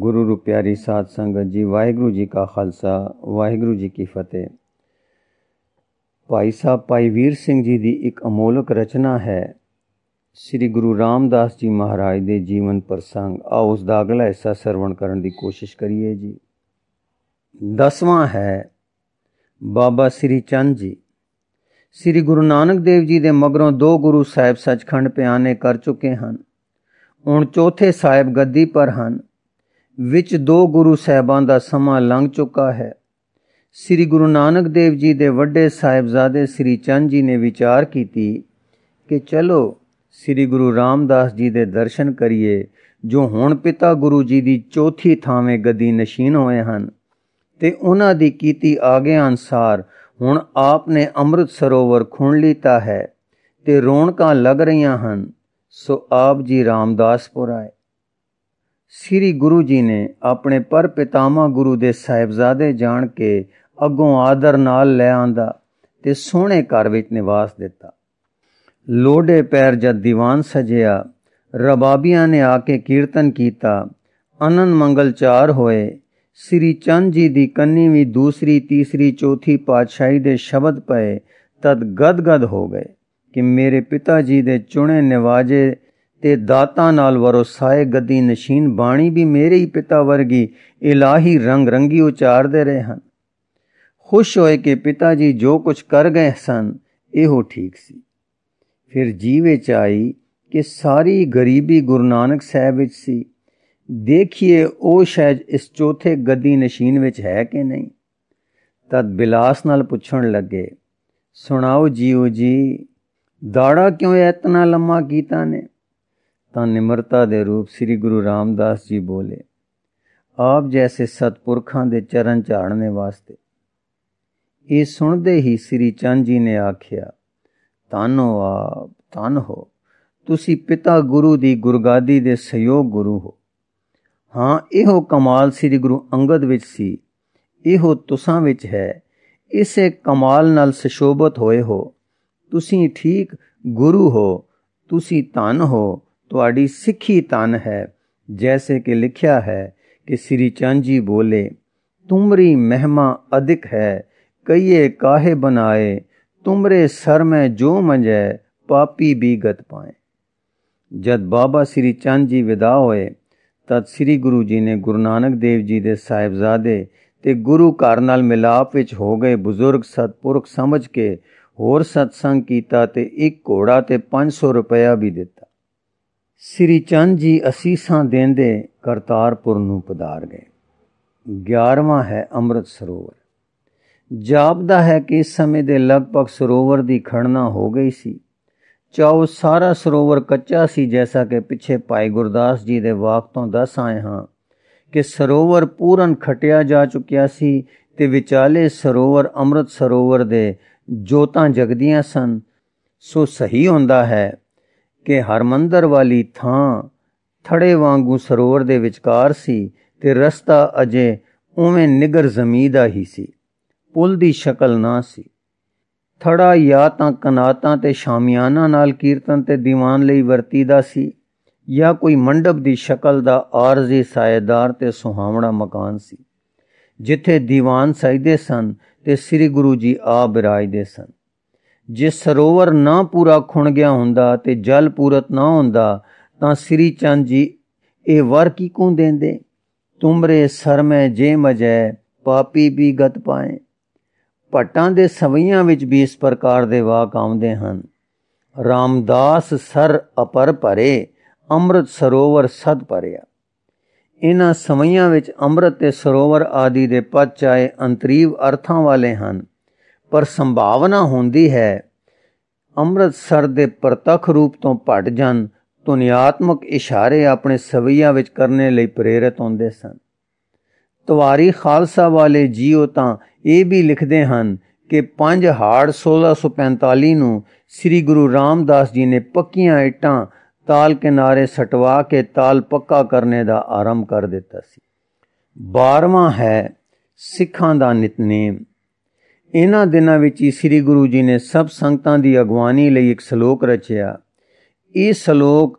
ਗੁਰੂ ਰੁਪਿਆਰੀ ਸਾਧ ਸੰਗਤ ਜੀ ਵਾਹਿਗੁਰੂ ਜੀ ਕਾ ਖਾਲਸਾ ਵਾਹਿਗੁਰੂ ਜੀ ਕੀ ਫਤਿਹ ਭਾਈ ਸਾਹਿਬ ਭਾਈ ਵੀਰ ਸਿੰਘ ਜੀ ਦੀ ਇੱਕ ਅਮੋਲਕ ਰਚਨਾ ਹੈ ਸ੍ਰੀ ਗੁਰੂ ਰਾਮਦਾਸ ਜੀ ਮਹਾਰਾਜ ਦੇ ਜੀਵਨ ਪ੍ਰਸੰਗ ਆ ਉਸ ਦਾ ਅਗਲਾ ਹਿੱਸਾ ਸਰਵਣ ਕਰਨ ਦੀ ਕੋਸ਼ਿਸ਼ ਕਰੀਏ ਜੀ 10ਵਾਂ ਹੈ ਬਾਬਾ ਸ੍ਰੀ ਚੰਦ ਜੀ ਸ੍ਰੀ ਗੁਰੂ ਨਾਨਕ ਦੇਵ ਜੀ ਦੇ ਮਗਰੋਂ ਦੋ ਗੁਰੂ ਸਾਹਿਬ ਸੱਚਖੰਡ ਪਿਆਨੇ ਕਰ ਚੁੱਕੇ ਹਨ ਹੁਣ ਚੌਥੇ ਸਾਹਿਬ ਗੱਦੀ ਪਰ ਹਨ ਵਿੱਚ ਦੋ ਗੁਰੂ ਸਾਹਿਬਾਂ ਦਾ ਸਮਾਂ ਲੰਘ ਚੁੱਕਾ ਹੈ ਸ੍ਰੀ ਗੁਰੂ ਨਾਨਕ ਦੇਵ ਜੀ ਦੇ ਵੱਡੇ ਸਾਹਿਬਜ਼ਾਦੇ ਸ੍ਰੀ ਚੰਦ ਜੀ ਨੇ ਵਿਚਾਰ ਕੀਤੀ ਕਿ ਚਲੋ ਸ੍ਰੀ ਗੁਰੂ ਰਾਮਦਾਸ ਜੀ ਦੇ ਦਰਸ਼ਨ ਕਰੀਏ ਜੋ ਹੁਣ ਪਿਤਾ ਗੁਰੂ ਜੀ ਦੀ ਚੌਥੀ ਥਾਵੇਂ ਗਦੀ ਨਸ਼ੀਨ ਹੋਏ ਹਨ ਤੇ ਉਹਨਾਂ ਦੀ ਕੀਤੀ ਆਗਿਆ ਅਨਸਾਰ ਹੁਣ ਆਪ ਨੇ ਅੰਮ੍ਰਿਤ ਸਰੋਵਰ ਖੁਣ ਲੀਤਾ ਹੈ ਤੇ ਰੌਣਕਾਂ ਲੱਗ ਰਹੀਆਂ ਹਨ ਸੋ ਆਪ ਜੀ ਰਾਮਦਾਸਪੁਰ ਆਏ ਸ੍ਰੀ ਗੁਰੂ ਜੀ ਨੇ ਆਪਣੇ ਪਰ ਪਿਤਾਮਾ ਗੁਰੂ ਦੇ ਸਾਹਿਬਜ਼ਾਦੇ ਜਾਣ ਕੇ ਅੱਗੋਂ ਆਦਰ ਨਾਲ ਲੈ ਆਂਦਾ ਤੇ ਸੋਹਣੇ ਘਰ ਵਿੱਚ ਨਿਵਾਸ ਦਿੱਤਾ ਲੋੜੇ ਪੈਰ ਜਦ ਦੀਵਾਨ ਸਜਿਆ ਰਬਾਬੀਆਂ ਨੇ ਆ ਕੇ ਕੀਰਤਨ ਕੀਤਾ ਅਨੰਦ ਮੰਗਲ ਚਾਰ ਹੋਏ ਸ੍ਰੀ ਚੰਦ ਜੀ ਦੀ ਕੰਨੀ ਵੀ ਦੂਸਰੀ ਤੀਸਰੀ ਚੌਥੀ ਪਾਤਸ਼ਾਹੀ ਦੇ ਸ਼ਬਦ ਪਏ ਤਦ ਗਦਗਦ ਹੋ ਗਏ ਕਿ ਮੇਰੇ ਪਿਤਾ ਜੀ ਦੇ ਚੁਣੇ ਨਿਵਾਜੇ ਤੇ ਦਾਤਾਂ ਨਾਲ ਵਰੋਸਾਏ ਗਦੀ ਨਸ਼ੀਨ ਬਾਣੀ ਵੀ ਮੇਰੇ ਹੀ ਪਿਤਾ ਵਰਗੀ ਇਲਾਹੀ ਰੰਗ ਰੰਗੀ ਉਚਾਰਦੇ ਰਹੇ ਹਨ ਖੁਸ਼ ਹੋਏ ਕਿ ਪਿਤਾ ਜੀ ਜੋ ਕੁਝ ਕਰ ਗਏ ਸਨ ਇਹੋ ਠੀਕ ਸੀ ਫਿਰ ਜੀਵੇ ਚ ਆਈ ਕਿ ਸਾਰੀ ਗਰੀਬੀ ਗੁਰੂ ਨਾਨਕ ਸਾਹਿਬ ਵਿੱਚ ਸੀ ਦੇਖੀਏ ਉਹ ਸ਼ਾਇਦ ਇਸ ਚੌਥੇ ਗੱਦੀ ਨਸ਼ੀਨ ਵਿੱਚ ਹੈ ਕਿ ਨਹੀਂ ਤਦ ਬਿਲਾਸ ਨਾਲ ਪੁੱਛਣ ਲੱਗੇ ਸੁਣਾਓ ਜੀਓ ਜੀ ਦਾੜਾ ਕਿਉਂ ਇਤਨਾ ਲੰਮਾ ਕੀਤਾ ਨੇ ਤਾਂ ਨਿਮਰਤਾ ਦੇ ਰੂਪ ਸ੍ਰੀ ਗੁਰੂ ਰਾਮਦਾਸ ਜੀ ਬੋਲੇ ਆਪ ਜੈਸੇ ਸਤਪੁਰਖਾਂ ਦੇ ਚਰਨ ਝਾੜਨੇ ਵਾਸਤੇ ਇਹ ਸੁਣਦੇ ਹੀ ਸ੍ਰੀ ਚੰਦ ਜੀ ਨੇ ਆਖਿਆ ਤਨ ਹੋ ਆਪ ਤਨ ਹੋ ਤੁਸੀਂ ਪਿਤਾ ਗੁਰੂ ਦੀ ਗੁਰਗਾਦੀ ਦੇ ਸਹਿਯੋਗ ਗੁਰੂ ਹੋ ਹਾਂ ਇਹੋ ਕਮਾਲ ਸ੍ਰੀ ਗੁਰੂ ਅੰਗਦ ਵਿੱਚ ਸੀ ਇਹੋ ਤੁਸਾਂ ਵਿੱਚ ਹੈ ਇਸੇ ਕਮਾਲ ਨਾਲ ਸਸ਼ੋਭਤ ਹੋਏ ਹੋ ਤੁਸੀਂ ਠੀਕ ਗੁਰੂ ਹੋ ਤੁਸੀਂ ਤਨ ਹੋ ਤੁਹਾਡੀ ਸਿੱਖੀ ਤਨ ਹੈ ਜੈਸੇ ਕਿ ਲਿਖਿਆ ਹੈ ਕਿ ਸ੍ਰੀ ਚੰਦ ਜੀ ਬੋਲੇ ਤੁਮਰੀ ਮਹਿਮਾ ਅਧਿਕ ਹੈ ਕਈਏ ਕਾਹੇ ਬਨਾਏ ਤੁਮਰੇ ਸਰ ਮੈਂ ਜੋ ਮੰਜੈ ਪਾਪੀ ਵੀ ਗਤ ਪਾਏ ਜਦ ਬਾਬਾ ਸ੍ਰੀ ਚੰਦ ਜੀ ਵਿਦਾ ਹੋਏ ਤਦ ਸ੍ਰੀ ਗੁਰੂ ਜੀ ਨੇ ਗੁਰੂ ਨਾਨਕ ਦੇਵ ਜੀ ਦੇ ਸਾਹਿਬਜ਼ਾਦੇ ਤੇ ਗੁਰੂ ਘਰ ਨਾਲ ਮਿਲਾਪ ਵਿੱਚ ਹੋ ਗਏ ਬਜ਼ੁਰਗ ਸਤਪੁਰਖ ਸਮਝ ਕੇ ਹੋਰ ਸਤਸੰਗ ਕੀਤਾ ਤੇ ਇੱਕ ਘੋੜਾ ਤੇ 500 ਰੁਪਇਆ ਵੀ ਦਿੱਤਾ ਸ੍ਰੀ ਚੰਦ ਜੀ ਅਸੀਸਾਂ ਦੇਂਦੇ ਕਰਤਾਰਪੁਰ ਨੂੰ ਪਧਾਰ ਗਏ 11ਵਾਂ ਹੈ ਅੰਮ੍ਰਿਤ ਸਰੋਵਰ ਜਾਪਦਾ ਹੈ ਕਿ ਇਸ ਸਮੇਂ ਦੇ ਲਗਭਗ ਸਰੋਵਰ ਦੀ ਖੜਨਾ ਹੋ ਗਈ ਸੀ ਚਾਉ ਸਾਰਾ ਸਰੋਵਰ ਕੱਚਾ ਸੀ ਜੈਸਾ ਕਿ ਪਿੱਛੇ ਭਾਈ ਗੁਰਦਾਸ ਜੀ ਦੇ ਵਾਕ ਤੋਂ ਦੱਸ ਆਏ ਹਾਂ ਕਿ ਸਰੋਵਰ ਪੂਰਨ ਖਟਿਆ ਜਾ ਚੁੱਕਿਆ ਸੀ ਤੇ ਵਿਚਾਲੇ ਸਰੋਵਰ ਅੰਮ੍ਰਿਤ ਸਰੋਵਰ ਦੇ ਜੋਤਾਂ ਜਗਦੀਆਂ ਸਨ ਸੋ ਸਹੀ ਹੁੰਦਾ ਹੈ ਕਿ ਹਰਮੰਦਰ ਵਾਲੀ ਥਾਂ ਥੜੇ ਵਾਂਗੂ ਸਰੋਵਰ ਦੇ ਵਿਚਕਾਰ ਸੀ ਤੇ ਰਸਤਾ ਅਜੇ ਉਵੇਂ ਨਿਗਰ ਜ਼ਮੀਦਾ ਦਾ ਹੀ ਸੀ ਪੁਲ ਦੀ ਸ਼ਕਲ ਨਾ ਸੀ ਥੜਾ ਜਾਂ ਤਾਂ ਕਨਾਤਾਂ ਤੇ ਸ਼ਾਮਿਆਨਾ ਨਾਲ ਕੀਰਤਨ ਤੇ ਦੀਵਾਨ ਲਈ ਵਰਤੀਦਾ ਸੀ ਜਾਂ ਕੋਈ ਮੰਡਪ ਦੀ ਸ਼ਕਲ ਦਾ ਆਰਜ਼ੀ ਸਾਇਦਾਰ ਤੇ ਸੁਹਾਵਣਾ ਮਕਾਨ ਸੀ ਜਿੱਥੇ ਦੀਵਾਨ ਸਜਦੇ ਸਨ ਤੇ ਸ੍ਰੀ ਗੁਰੂ ਜੀ ਆ ਬਿਰਾਜਦੇ ਸਨ ਜੇ ਸਰੋਵਰ ਨਾ ਪੂਰਾ ਖੁਣ ਗਿਆ ਹੁੰਦਾ ਤੇ ਜਲ ਪੂਰਤ ਨਾ ਹੁੰਦਾ ਤਾਂ ਸ੍ਰੀ ਚੰਦ ਜੀ ਇਹ ਵਰ ਕੀ ਕੋ ਦੇਂਦੇ ਤੁਮਰੇ ਸਰ ਮੈਂ ਜੇ ਮਜੈ ਪਾਪੀ ਵੀ ਗਤ ਪਾਏ ਪਟਾਂ ਦੇ ਸਵਈਆਂ ਵਿੱਚ ਵੀ ਇਸ ਪ੍ਰਕਾਰ ਦੇ ਵਾਕ ਆਉਂਦੇ ਹਨ ਰਾਮਦਾਸ ਸਰ ਅਪਰ ਭਰੇ ਅੰਮ੍ਰਿਤ ਸਰੋਵਰ ਸਦ ਭਰਿਆ ਇਹਨਾਂ ਸਵਈਆਂ ਵਿੱਚ ਅੰਮ੍ਰਿਤ ਤੇ ਸਰੋਵਰ ਆਦੀ ਦੇ ਪਦ ਚਾਏ ਅੰਤਰੀਵ ਅਰਥਾਂ ਵਾਲੇ ਹਨ ਪਰ ਸੰਭਾਵਨਾ ਹੁੰਦੀ ਹੈ ਅੰਮ੍ਰਿਤਸਰ ਦੇ ਪ੍ਰਤੱਖ ਰੂਪ ਤੋਂ ਭਟ ਜਾਣ ਤੁਨਿਆਤਮਕ ਇਸ਼ਾਰੇ ਆਪਣੇ ਸਵਈਆਂ ਵਿੱਚ ਕਰਨੇ ਲਈ ਪ੍ਰੇਰਿਤ ਹੁੰਦੇ ਸਨ ਤਵਾਰੀ ਖਾਲਸਾ ਵਾਲੇ ਜੀਓ ਤਾਂ ਇਹ ਵੀ ਲਿਖਦੇ ਹਨ ਕਿ 5 ਹਾੜ 1645 ਨੂੰ ਸ੍ਰੀ ਗੁਰੂ ਰਾਮਦਾਸ ਜੀ ਨੇ ਪੱਕੀਆਂ ਇੱਟਾਂ ਤਾਲ ਕਿਨਾਰੇ ਸਟਵਾ ਕੇ ਤਾਲ ਪੱਕਾ ਕਰਨੇ ਦਾ ਆਰੰਭ ਕਰ ਦਿੱਤਾ ਸੀ 12ਵਾਂ ਹੈ ਸਿੱਖਾਂ ਦਾ ਨਿਤਨੇਮ ਇਹਨਾਂ ਦਿਨਾਂ ਵਿੱਚ ਹੀ ਸ੍ਰੀ ਗੁਰੂ ਜੀ ਨੇ ਸਭ ਸੰਗਤਾਂ ਦੀ ਅਗਵਾਨੀ ਲਈ ਇੱਕ ਸ਼ਲੋਕ ਰਚਿਆ ਇਹ ਸ਼ਲੋਕ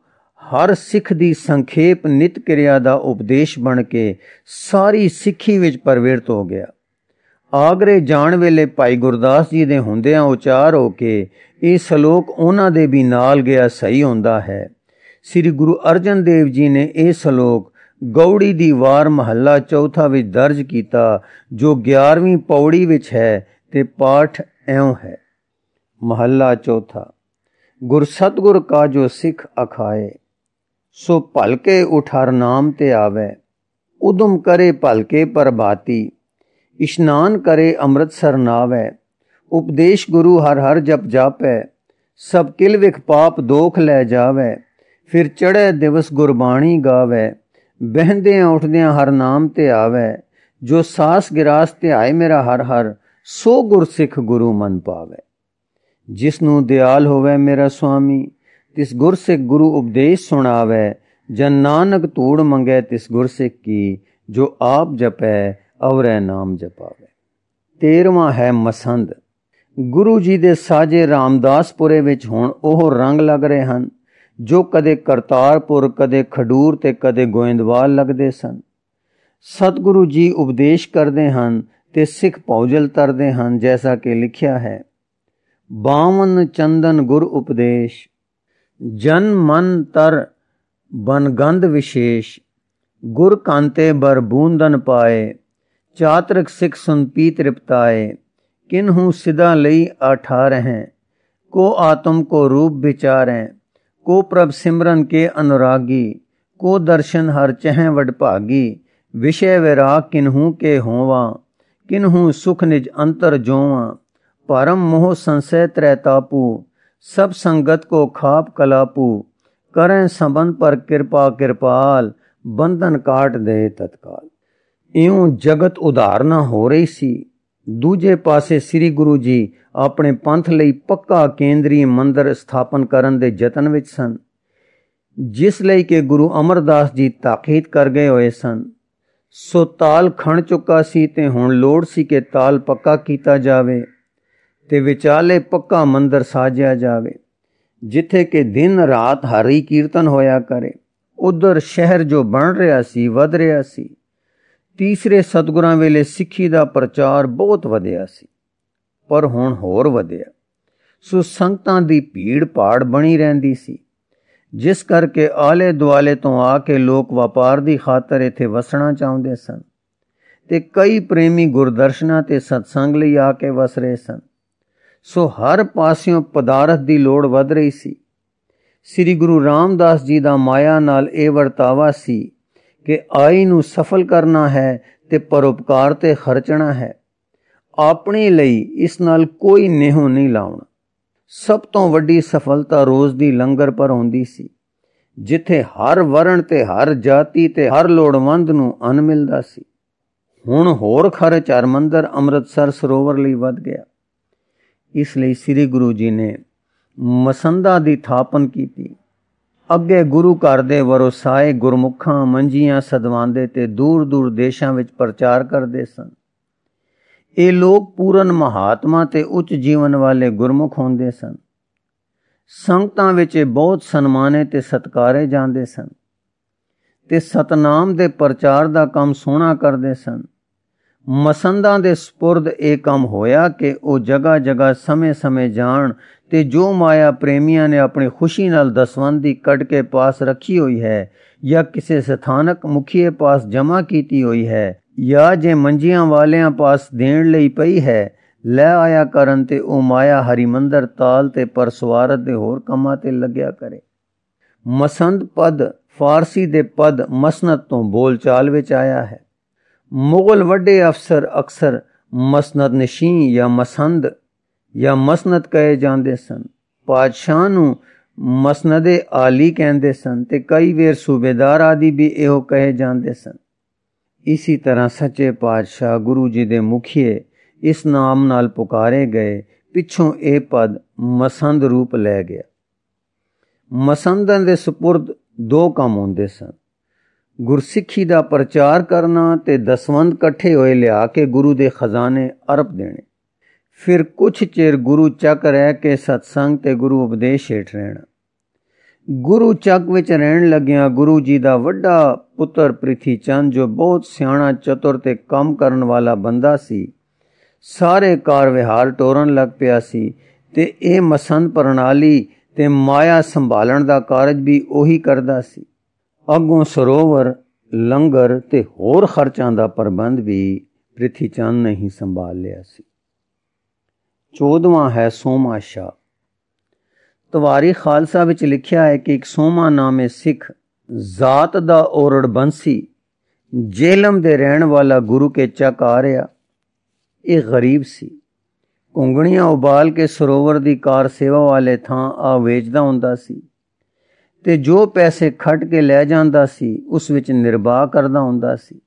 ਹਰ ਸਿੱਖ ਦੀ ਸੰਖੇਪ ਨਿਤ ਕਿਰਿਆ ਦਾ ਉਪਦੇਸ਼ ਬਣ ਕੇ ਸਾਰੀ ਸਿੱਖੀ ਵਿੱਚ ਪਰਵਿਰਤ ਹੋ ਗਿਆ ਆਗਰੇ ਜਾਣ ਵੇਲੇ ਭਾਈ ਗੁਰਦਾਸ ਜੀ ਦੇ ਹੁੰਦਿਆਂ ਉਚਾਰ ਹੋ ਕੇ ਇਹ ਸ਼ਲੋਕ ਉਹਨਾਂ ਦੇ ਵੀ ਨਾਲ ਗਿਆ ਸਹੀ ਹੁੰਦਾ ਹੈ ਸ੍ਰੀ ਗੁਰੂ ਅਰਜਨ ਦੇਵ ਜੀ ਨੇ ਇਹ ਸ਼ਲੋਕ ਗੌੜੀ ਦੀ ਵਾਰ ਮਹੱਲਾ ਚੌਥਾ ਵਿੱਚ ਦਰਜ ਕੀਤਾ ਜੋ 11ਵੀਂ ਪੌੜੀ ਵਿੱਚ ਹੈ ਤੇ ਪਾਠ ਐਉਂ ਹੈ ਮਹੱਲਾ ਚੌਥਾ ਗੁਰ ਸਤਗੁਰ ਕਾ ਜੋ ਸਿੱਖ ਅਖਾਏ ਸੋ ਭਲਕੇ ਉਠਾਰ ਨਾਮ ਤੇ ਆਵੇ ਉਦਮ ਕਰੇ ਭਲਕੇ ਪ੍ਰਭਾਤੀ ਇਸ਼ਨਾਨ ਕਰੇ ਅੰਮ੍ਰਿਤ ਸਰਨਾਵੇ उपदेश गुरु हर हर जप जापै सब किल विख पाप दोख लै जावै फिर चढ़े दिवस गुरबाणी गावै बहंदे उठद हर नाम ते आवै जो सास गिरास ते आए मेरा हर हर ਸੋ ਗੁਰਸਿੱਖ ਗੁਰੂ ਮਨ ਪਾਵੇ ਜਿਸ ਨੂੰ ਦਿਆਲ ਹੋਵੇ ਮੇਰਾ ਸੁਆਮੀ ਤਿਸ ਗੁਰਸਿੱਖ ਗੁਰੂ ਉਪਦੇਸ਼ ਸੁਣਾਵੇ ਜਨ ਨਾਨਕ ਧੂੜ ਮੰਗੇ ਤਿਸ ਗੁਰਸਿੱਖ ਕੀ ਜੋ ਆਪ ਜਪੈ ਅਵਰੇ ਨਾਮ ਜਪਾਵੇ 13ਵਾਂ ਹੈ ਮਸੰਦ ਗੁਰੂ ਜੀ ਦੇ ਸਾਜੇ ਰਾਮਦਾਸਪੁਰੇ ਵਿੱਚ ਹੁਣ ਉਹ ਰੰਗ ਲੱਗ ਰਹੇ ਹਨ ਜੋ ਕਦੇ ਕਰਤਾਰਪੁਰ ਕਦੇ ਖਡੂਰ ਤੇ ਕਦੇ ਗੋਇੰਦਵਾਲ ਲੱਗਦੇ ਸਨ ਸਤਿਗੁਰੂ ਜੀ ਉਪਦੇਸ਼ ਕਰਦੇ ਹਨ ਤੇ ਸਿੱਖ ਪੌਜਲ ਤਰਦੇ ਹਨ ਜੈਸਾ ਕਿ ਲਿਖਿਆ ਹੈ 52 ਚੰਦਨ ਗੁਰ ਉਪਦੇਸ਼ ਜਨ ਮਨ ਤਰ ਬਨਗੰਧ ਵਿਸ਼ੇਸ਼ गुर कांते बर बूंदन पाए चातरक सिख सुन पी तृप्ताए किन्हू सिदा लई अठारह को आत्म को रूप विचारें को प्रभ सिमरन के अनुरागी को दर्शन हर चह वडभागी विषय विराग किन्हू के होवा ਸੁਖ ਨਿਜ ਅੰਤਰ ਜੋਵਾਂ ਪਰਮ ਮੋਹ मोह संशय त्रैतापू ਸਭ ਸੰਗਤ ਕੋ ਖਾਪ ਕਲਾਪੂ ਕਰੈ ਸੰਬੰਧ ਪਰ ਕਿਰਪਾ ਕਿਰਪਾਲ ਬੰਧਨ ਕਾਟ ਦੇ ਤਤਕਾਲ ਇਉਂ ਜਗਤ ਉਦਾਹਰਨਾ ਹੋ ਰਹੀ ਸੀ ਦੂਜੇ ਪਾਸੇ ਸ੍ਰੀ ਗੁਰੂ ਜੀ ਆਪਣੇ ਪੰਥ ਲਈ ਪੱਕਾ ਕੇਂਦਰੀ ਮੰਦਰ ਸਥਾਪਨ ਕਰਨ ਦੇ ਯਤਨ ਵਿੱਚ ਸਨ ਜਿਸ ਲਈ ਕਿ ਗੁਰੂ ਅਮਰਦਾਸ ਜੀ ਤਾਕੀਦ ਕਰ ਗਏ ਹੋਏ ਸਨ ਸੋ ਤਾਲ ਖਣ ਚੁੱਕਾ ਸੀ ਤੇ ਹੁਣ ਲੋੜ ਸੀ ਕਿ ਤਾਲ ਪੱਕਾ ਕੀਤਾ ਜਾਵੇ ਤੇ ਵਿਚਾਲੇ ਪੱਕਾ ਮੰਦਰ ਸਾਜਿਆ ਜਾਵੇ ਜਿੱਥੇ ਕਿ ਦਿਨ ਰਾਤ ਹਰੀ ਕੀਰਤਨ ਹੋਇਆ ਕਰੇ ਉਧਰ ਸ਼ਹਿਰ ਜੋ ਬਣ ਰਿਹਾ ਸੀ ਵਧ ਰਿਹਾ ਸੀ ਤੀਸਰੇ ਸਤਗੁਰਾਂ ਵੇਲੇ ਸਿੱਖੀ ਦਾ ਪ੍ਰਚਾਰ ਬਹੁਤ ਵਧਿਆ ਸੀ ਪਰ ਹੁਣ ਹੋਰ ਵਧਿਆ ਸੋ ਸੰਗਤਾਂ ਦੀ ਭੀੜ ਪਾੜ ਬਣੀ ਰਹਿੰਦੀ ਸੀ ਜਿਸ ਕਰਕੇ ਆਲੇ ਦੁਆਲੇ ਤੋਂ ਆ ਕੇ ਲੋਕ ਵਪਾਰ ਦੀ ਖਾਤਰ ਇੱਥੇ ਵਸਣਾ ਚਾਹੁੰਦੇ ਸਨ ਤੇ ਕਈ ਪ੍ਰੇਮੀ ਗੁਰਦਰਸ਼ਨਾ ਤੇ ਸਤਸੰਗ ਲਈ ਆ ਕੇ ਵਸ ਰਹੇ ਸਨ ਸੋ ਹਰ ਪਾਸਿਓਂ ਪਦਾਰਥ ਦੀ ਲੋੜ ਵਧ ਰਹੀ ਸੀ ਸ੍ਰੀ ਗੁਰੂ ਰਾਮਦਾਸ ਜੀ ਦਾ ਮਾਇਆ ਨਾਲ ਇਹ ਵਰਤਾਵਾ ਸੀ ਕਿ ਆਈ ਨੂੰ ਸਫਲ ਕਰਨਾ ਹੈ ਤੇ ਪਰਉਪਕਾਰ ਤੇ ਖਰਚਣਾ ਹੈ ਆਪਣੇ ਲਈ ਇਸ ਨਾਲ ਕੋਈ ਨਿਹੋ ਨਹੀਂ ਲਾਉਣਾ ਸਭ ਤੋਂ ਵੱਡੀ ਸਫਲਤਾ ਰੋਜ਼ ਦੀ ਲੰਗਰ ਪਰ ਹੁੰਦੀ ਸੀ ਜਿੱਥੇ ਹਰ ਵਰਣ ਤੇ ਹਰ ਜਾਤੀ ਤੇ ਹਰ ਲੋੜਵੰਦ ਨੂੰ ਅਨ ਮਿਲਦਾ ਸੀ ਹੁਣ ਹੋਰ ਖਰਚ ਹਰਮੰਦਰ ਅੰਮ੍ਰਿਤਸਰ ਸਰੋਵਰ ਲਈ ਵੱਧ ਗਿਆ ਇਸ ਲਈ ਸ੍ਰੀ ਗੁਰੂ ਜੀ ਨੇ ਮਸੰਦਾ ਦੀ ਥਾਪਨ ਕੀਤੀ ਅੱਗੇ ਗੁਰੂ ਘਰ ਦੇ ਵਰੋਸਾਏ ਗੁਰਮੁਖਾਂ ਮੰਜੀਆਂ ਸਦਵਾਂਦੇ ਤੇ ਦੂਰ ਦੂਰ ਦੇਸ਼ਾਂ ਵਿੱਚ ਪ੍ਰਚਾਰ ਕਰਦੇ ਸਨ ਇਹ ਲੋਕ ਪੂਰਨ ਮਹਾਤਮਾ ਤੇ ਉੱਚ ਜੀਵਨ ਵਾਲੇ ਗੁਰਮੁਖ ਹੁੰਦੇ ਸਨ ਸੰਗਤਾਂ ਵਿੱਚ ਇਹ ਬਹੁਤ ਸਨਮਾਨੇ ਤੇ ਸਤਕਾਰੇ ਜਾਂਦੇ ਸਨ ਤੇ ਸਤਨਾਮ ਦੇ ਪ੍ਰਚਾਰ ਦਾ ਕੰਮ ਸੋਹਣਾ ਕਰਦੇ ਸਨ ਮਸੰਦਾਂ ਦੇ سپرد ਇਹ ਕੰਮ ਹੋਇਆ ਕਿ ਉਹ ਜਗਾ ਜਗਾ ਸਮੇਂ-ਸਮੇਂ ਜਾਣ ਤੇ ਜੋ ਮਾਇਆ ਪ੍ਰੇਮੀਆਂ ਨੇ ਆਪਣੀ ਖੁਸ਼ੀ ਨਾਲ ਦਸਵੰਦੀ ਕੱਢ ਕੇ ਪਾਸ ਰੱਖੀ ਹੋਈ ਹੈ ਜਾਂ ਕਿਸੇ ਸਥਾਨਕ ਮੁਖੀਏ ਪਾਸ ਜਮ੍ਹਾਂ ਕੀਤੀ ਹੋਈ ਹੈ ਯਾ ਜੇ ਮੰਜੀਆਂ ਵਾਲਿਆਂ ਪਾਸ ਦੇਣ ਲਈ ਪਈ ਹੈ ਲੈ ਆਇਆ ਕਰਨ ਤੇ ਉਹ ਮਾਇਆ ਹਰੀ ਮੰਦਰ ਤਾਲ ਤੇ ਪਰਸਵਾਰਤ ਦੇ ਹੋਰ ਕੰਮਾਂ ਤੇ ਲੱਗਿਆ ਕਰੇ ਮਸੰਦ ਪਦ ਫਾਰਸੀ ਦੇ ਪਦ ਮਸਨਤ ਤੋਂ ਬੋਲਚਾਲ ਵਿੱਚ ਆਇਆ ਹੈ ਮੁਗਲ ਵੱਡੇ ਅਫਸਰ ਅਕਸਰ ਮਸਨਦ ਨਸ਼ੀ ਜਾਂ ਮਸੰਦ ਜਾਂ ਮਸਨਤ ਕਹੇ ਜਾਂਦੇ ਸਨ ਪਾਦਸ਼ਾਹ ਨੂੰ ਮਸਨਦ ਆਲੀ ਕਹਿੰਦੇ ਸਨ ਤੇ ਕਈ ਵੇਰ ਸੂਬੇਦਾਰ ਆਦੀ ਵੀ ਇਹੋ ਕਹੇ ਜਾਂਦੇ ਸਨ ਇਸੇ ਤਰ੍ਹਾਂ ਸੱਚੇ ਪਾਤਸ਼ਾਹ ਗੁਰੂ ਜੀ ਦੇ ਮੁਖੀਏ ਇਸ ਨਾਮ ਨਾਲ ਪੁਕਾਰੇ ਗਏ ਪਿੱਛੋਂ ਇਹ ਪਦ ਮਸੰਦ ਰੂਪ ਲੈ ਗਿਆ ਮਸੰਦਨ ਦੇ سپرد ਦੋ ਕੰਮ ਹੁੰਦੇ ਸਨ ਗੁਰਸਿੱਖੀ ਦਾ ਪ੍ਰਚਾਰ ਕਰਨਾ ਤੇ ਦਸਵੰਦ ਇਕੱਠੇ ਹੋਏ ਲਿਆ ਕੇ ਗੁਰੂ ਦੇ ਖਜ਼ਾਨੇ ਅਰਪ ਦੇਣੇ ਫਿਰ ਕੁਝ ਚਿਰ ਗੁਰੂ ਚੱਕ ਰਹਿ ਕੇ ਸਤਸੰਗ ਤੇ ਗੁਰੂ ਉਪਦੇਸ਼ ਛੇਟ ਰਹਿਣਾ ਗੁਰੂ ਚੱਕ ਵਿੱਚ ਰਹਿਣ ਲੱਗਿਆ ਗੁਰੂ ਜੀ ਦਾ ਵੱਡਾ ਪੁੱਤਰ ਪ੍ਰਿਥੀ ਚੰਦ ਜੋ ਬਹੁਤ ਸਿਆਣਾ ਚਤੁਰ ਤੇ ਕੰਮ ਕਰਨ ਵਾਲਾ ਬੰਦਾ ਸੀ ਸਾਰੇ ਕਾਰ ਵਿਹਾਰ ਟੋਰਨ ਲੱਗ ਪਿਆ ਸੀ ਤੇ ਇਹ ਮਸੰਦ ਪ੍ਰਣਾਲੀ ਤੇ ਮਾਇਆ ਸੰਭਾਲਣ ਦਾ ਕਾਰਜ ਵੀ ਉਹੀ ਕਰਦਾ ਸੀ ਅੱਗੋਂ ਸਰੋਵਰ ਲੰਗਰ ਤੇ ਹੋਰ ਖਰਚਾਂ ਦਾ ਪ੍ਰਬੰਧ ਵੀ ਪ੍ਰਿਥੀ ਚੰਦ ਨੇ ਹੀ ਸੰਭਾਲ ਲਿਆ ਸੀ 14ਵਾਂ ਹੈ ਸੋਮਾਸ਼ਾ ਤਵਾਰੀ ਖਾਲਸਾ ਵਿੱਚ ਲਿਖਿਆ ਹੈ ਕਿ ਇੱਕ ਸੋਮਾ ਨਾਮੇ ਸਿੱਖ ਜ਼ਾਤ ਦਾ ਔਰੜ ਬੰਸੀ ਜੇਲਮ ਦੇ ਰਹਿਣ ਵਾਲਾ ਗੁਰੂ ਕੇ ਚੱਕ ਆ ਰਿਹਾ ਇਹ ਗਰੀਬ ਸੀ ਉਂਗਣੀਆਂ ਉਬਾਲ ਕੇ ਸਰੋਵਰ ਦੀ ਕਾਰ ਸੇਵਾ ਵਾਲੇ ਥਾਂ ਆ ਵੇਚਦਾ ਹੁੰਦਾ ਸੀ ਤੇ ਜੋ ਪੈਸੇ ਖੱਟ ਕੇ ਲੈ ਜਾਂਦਾ ਸੀ ਉਸ ਵਿੱਚ ਨਿਰਵਾਹ ਕਰਦਾ ਹੁੰਦਾ ਸੀ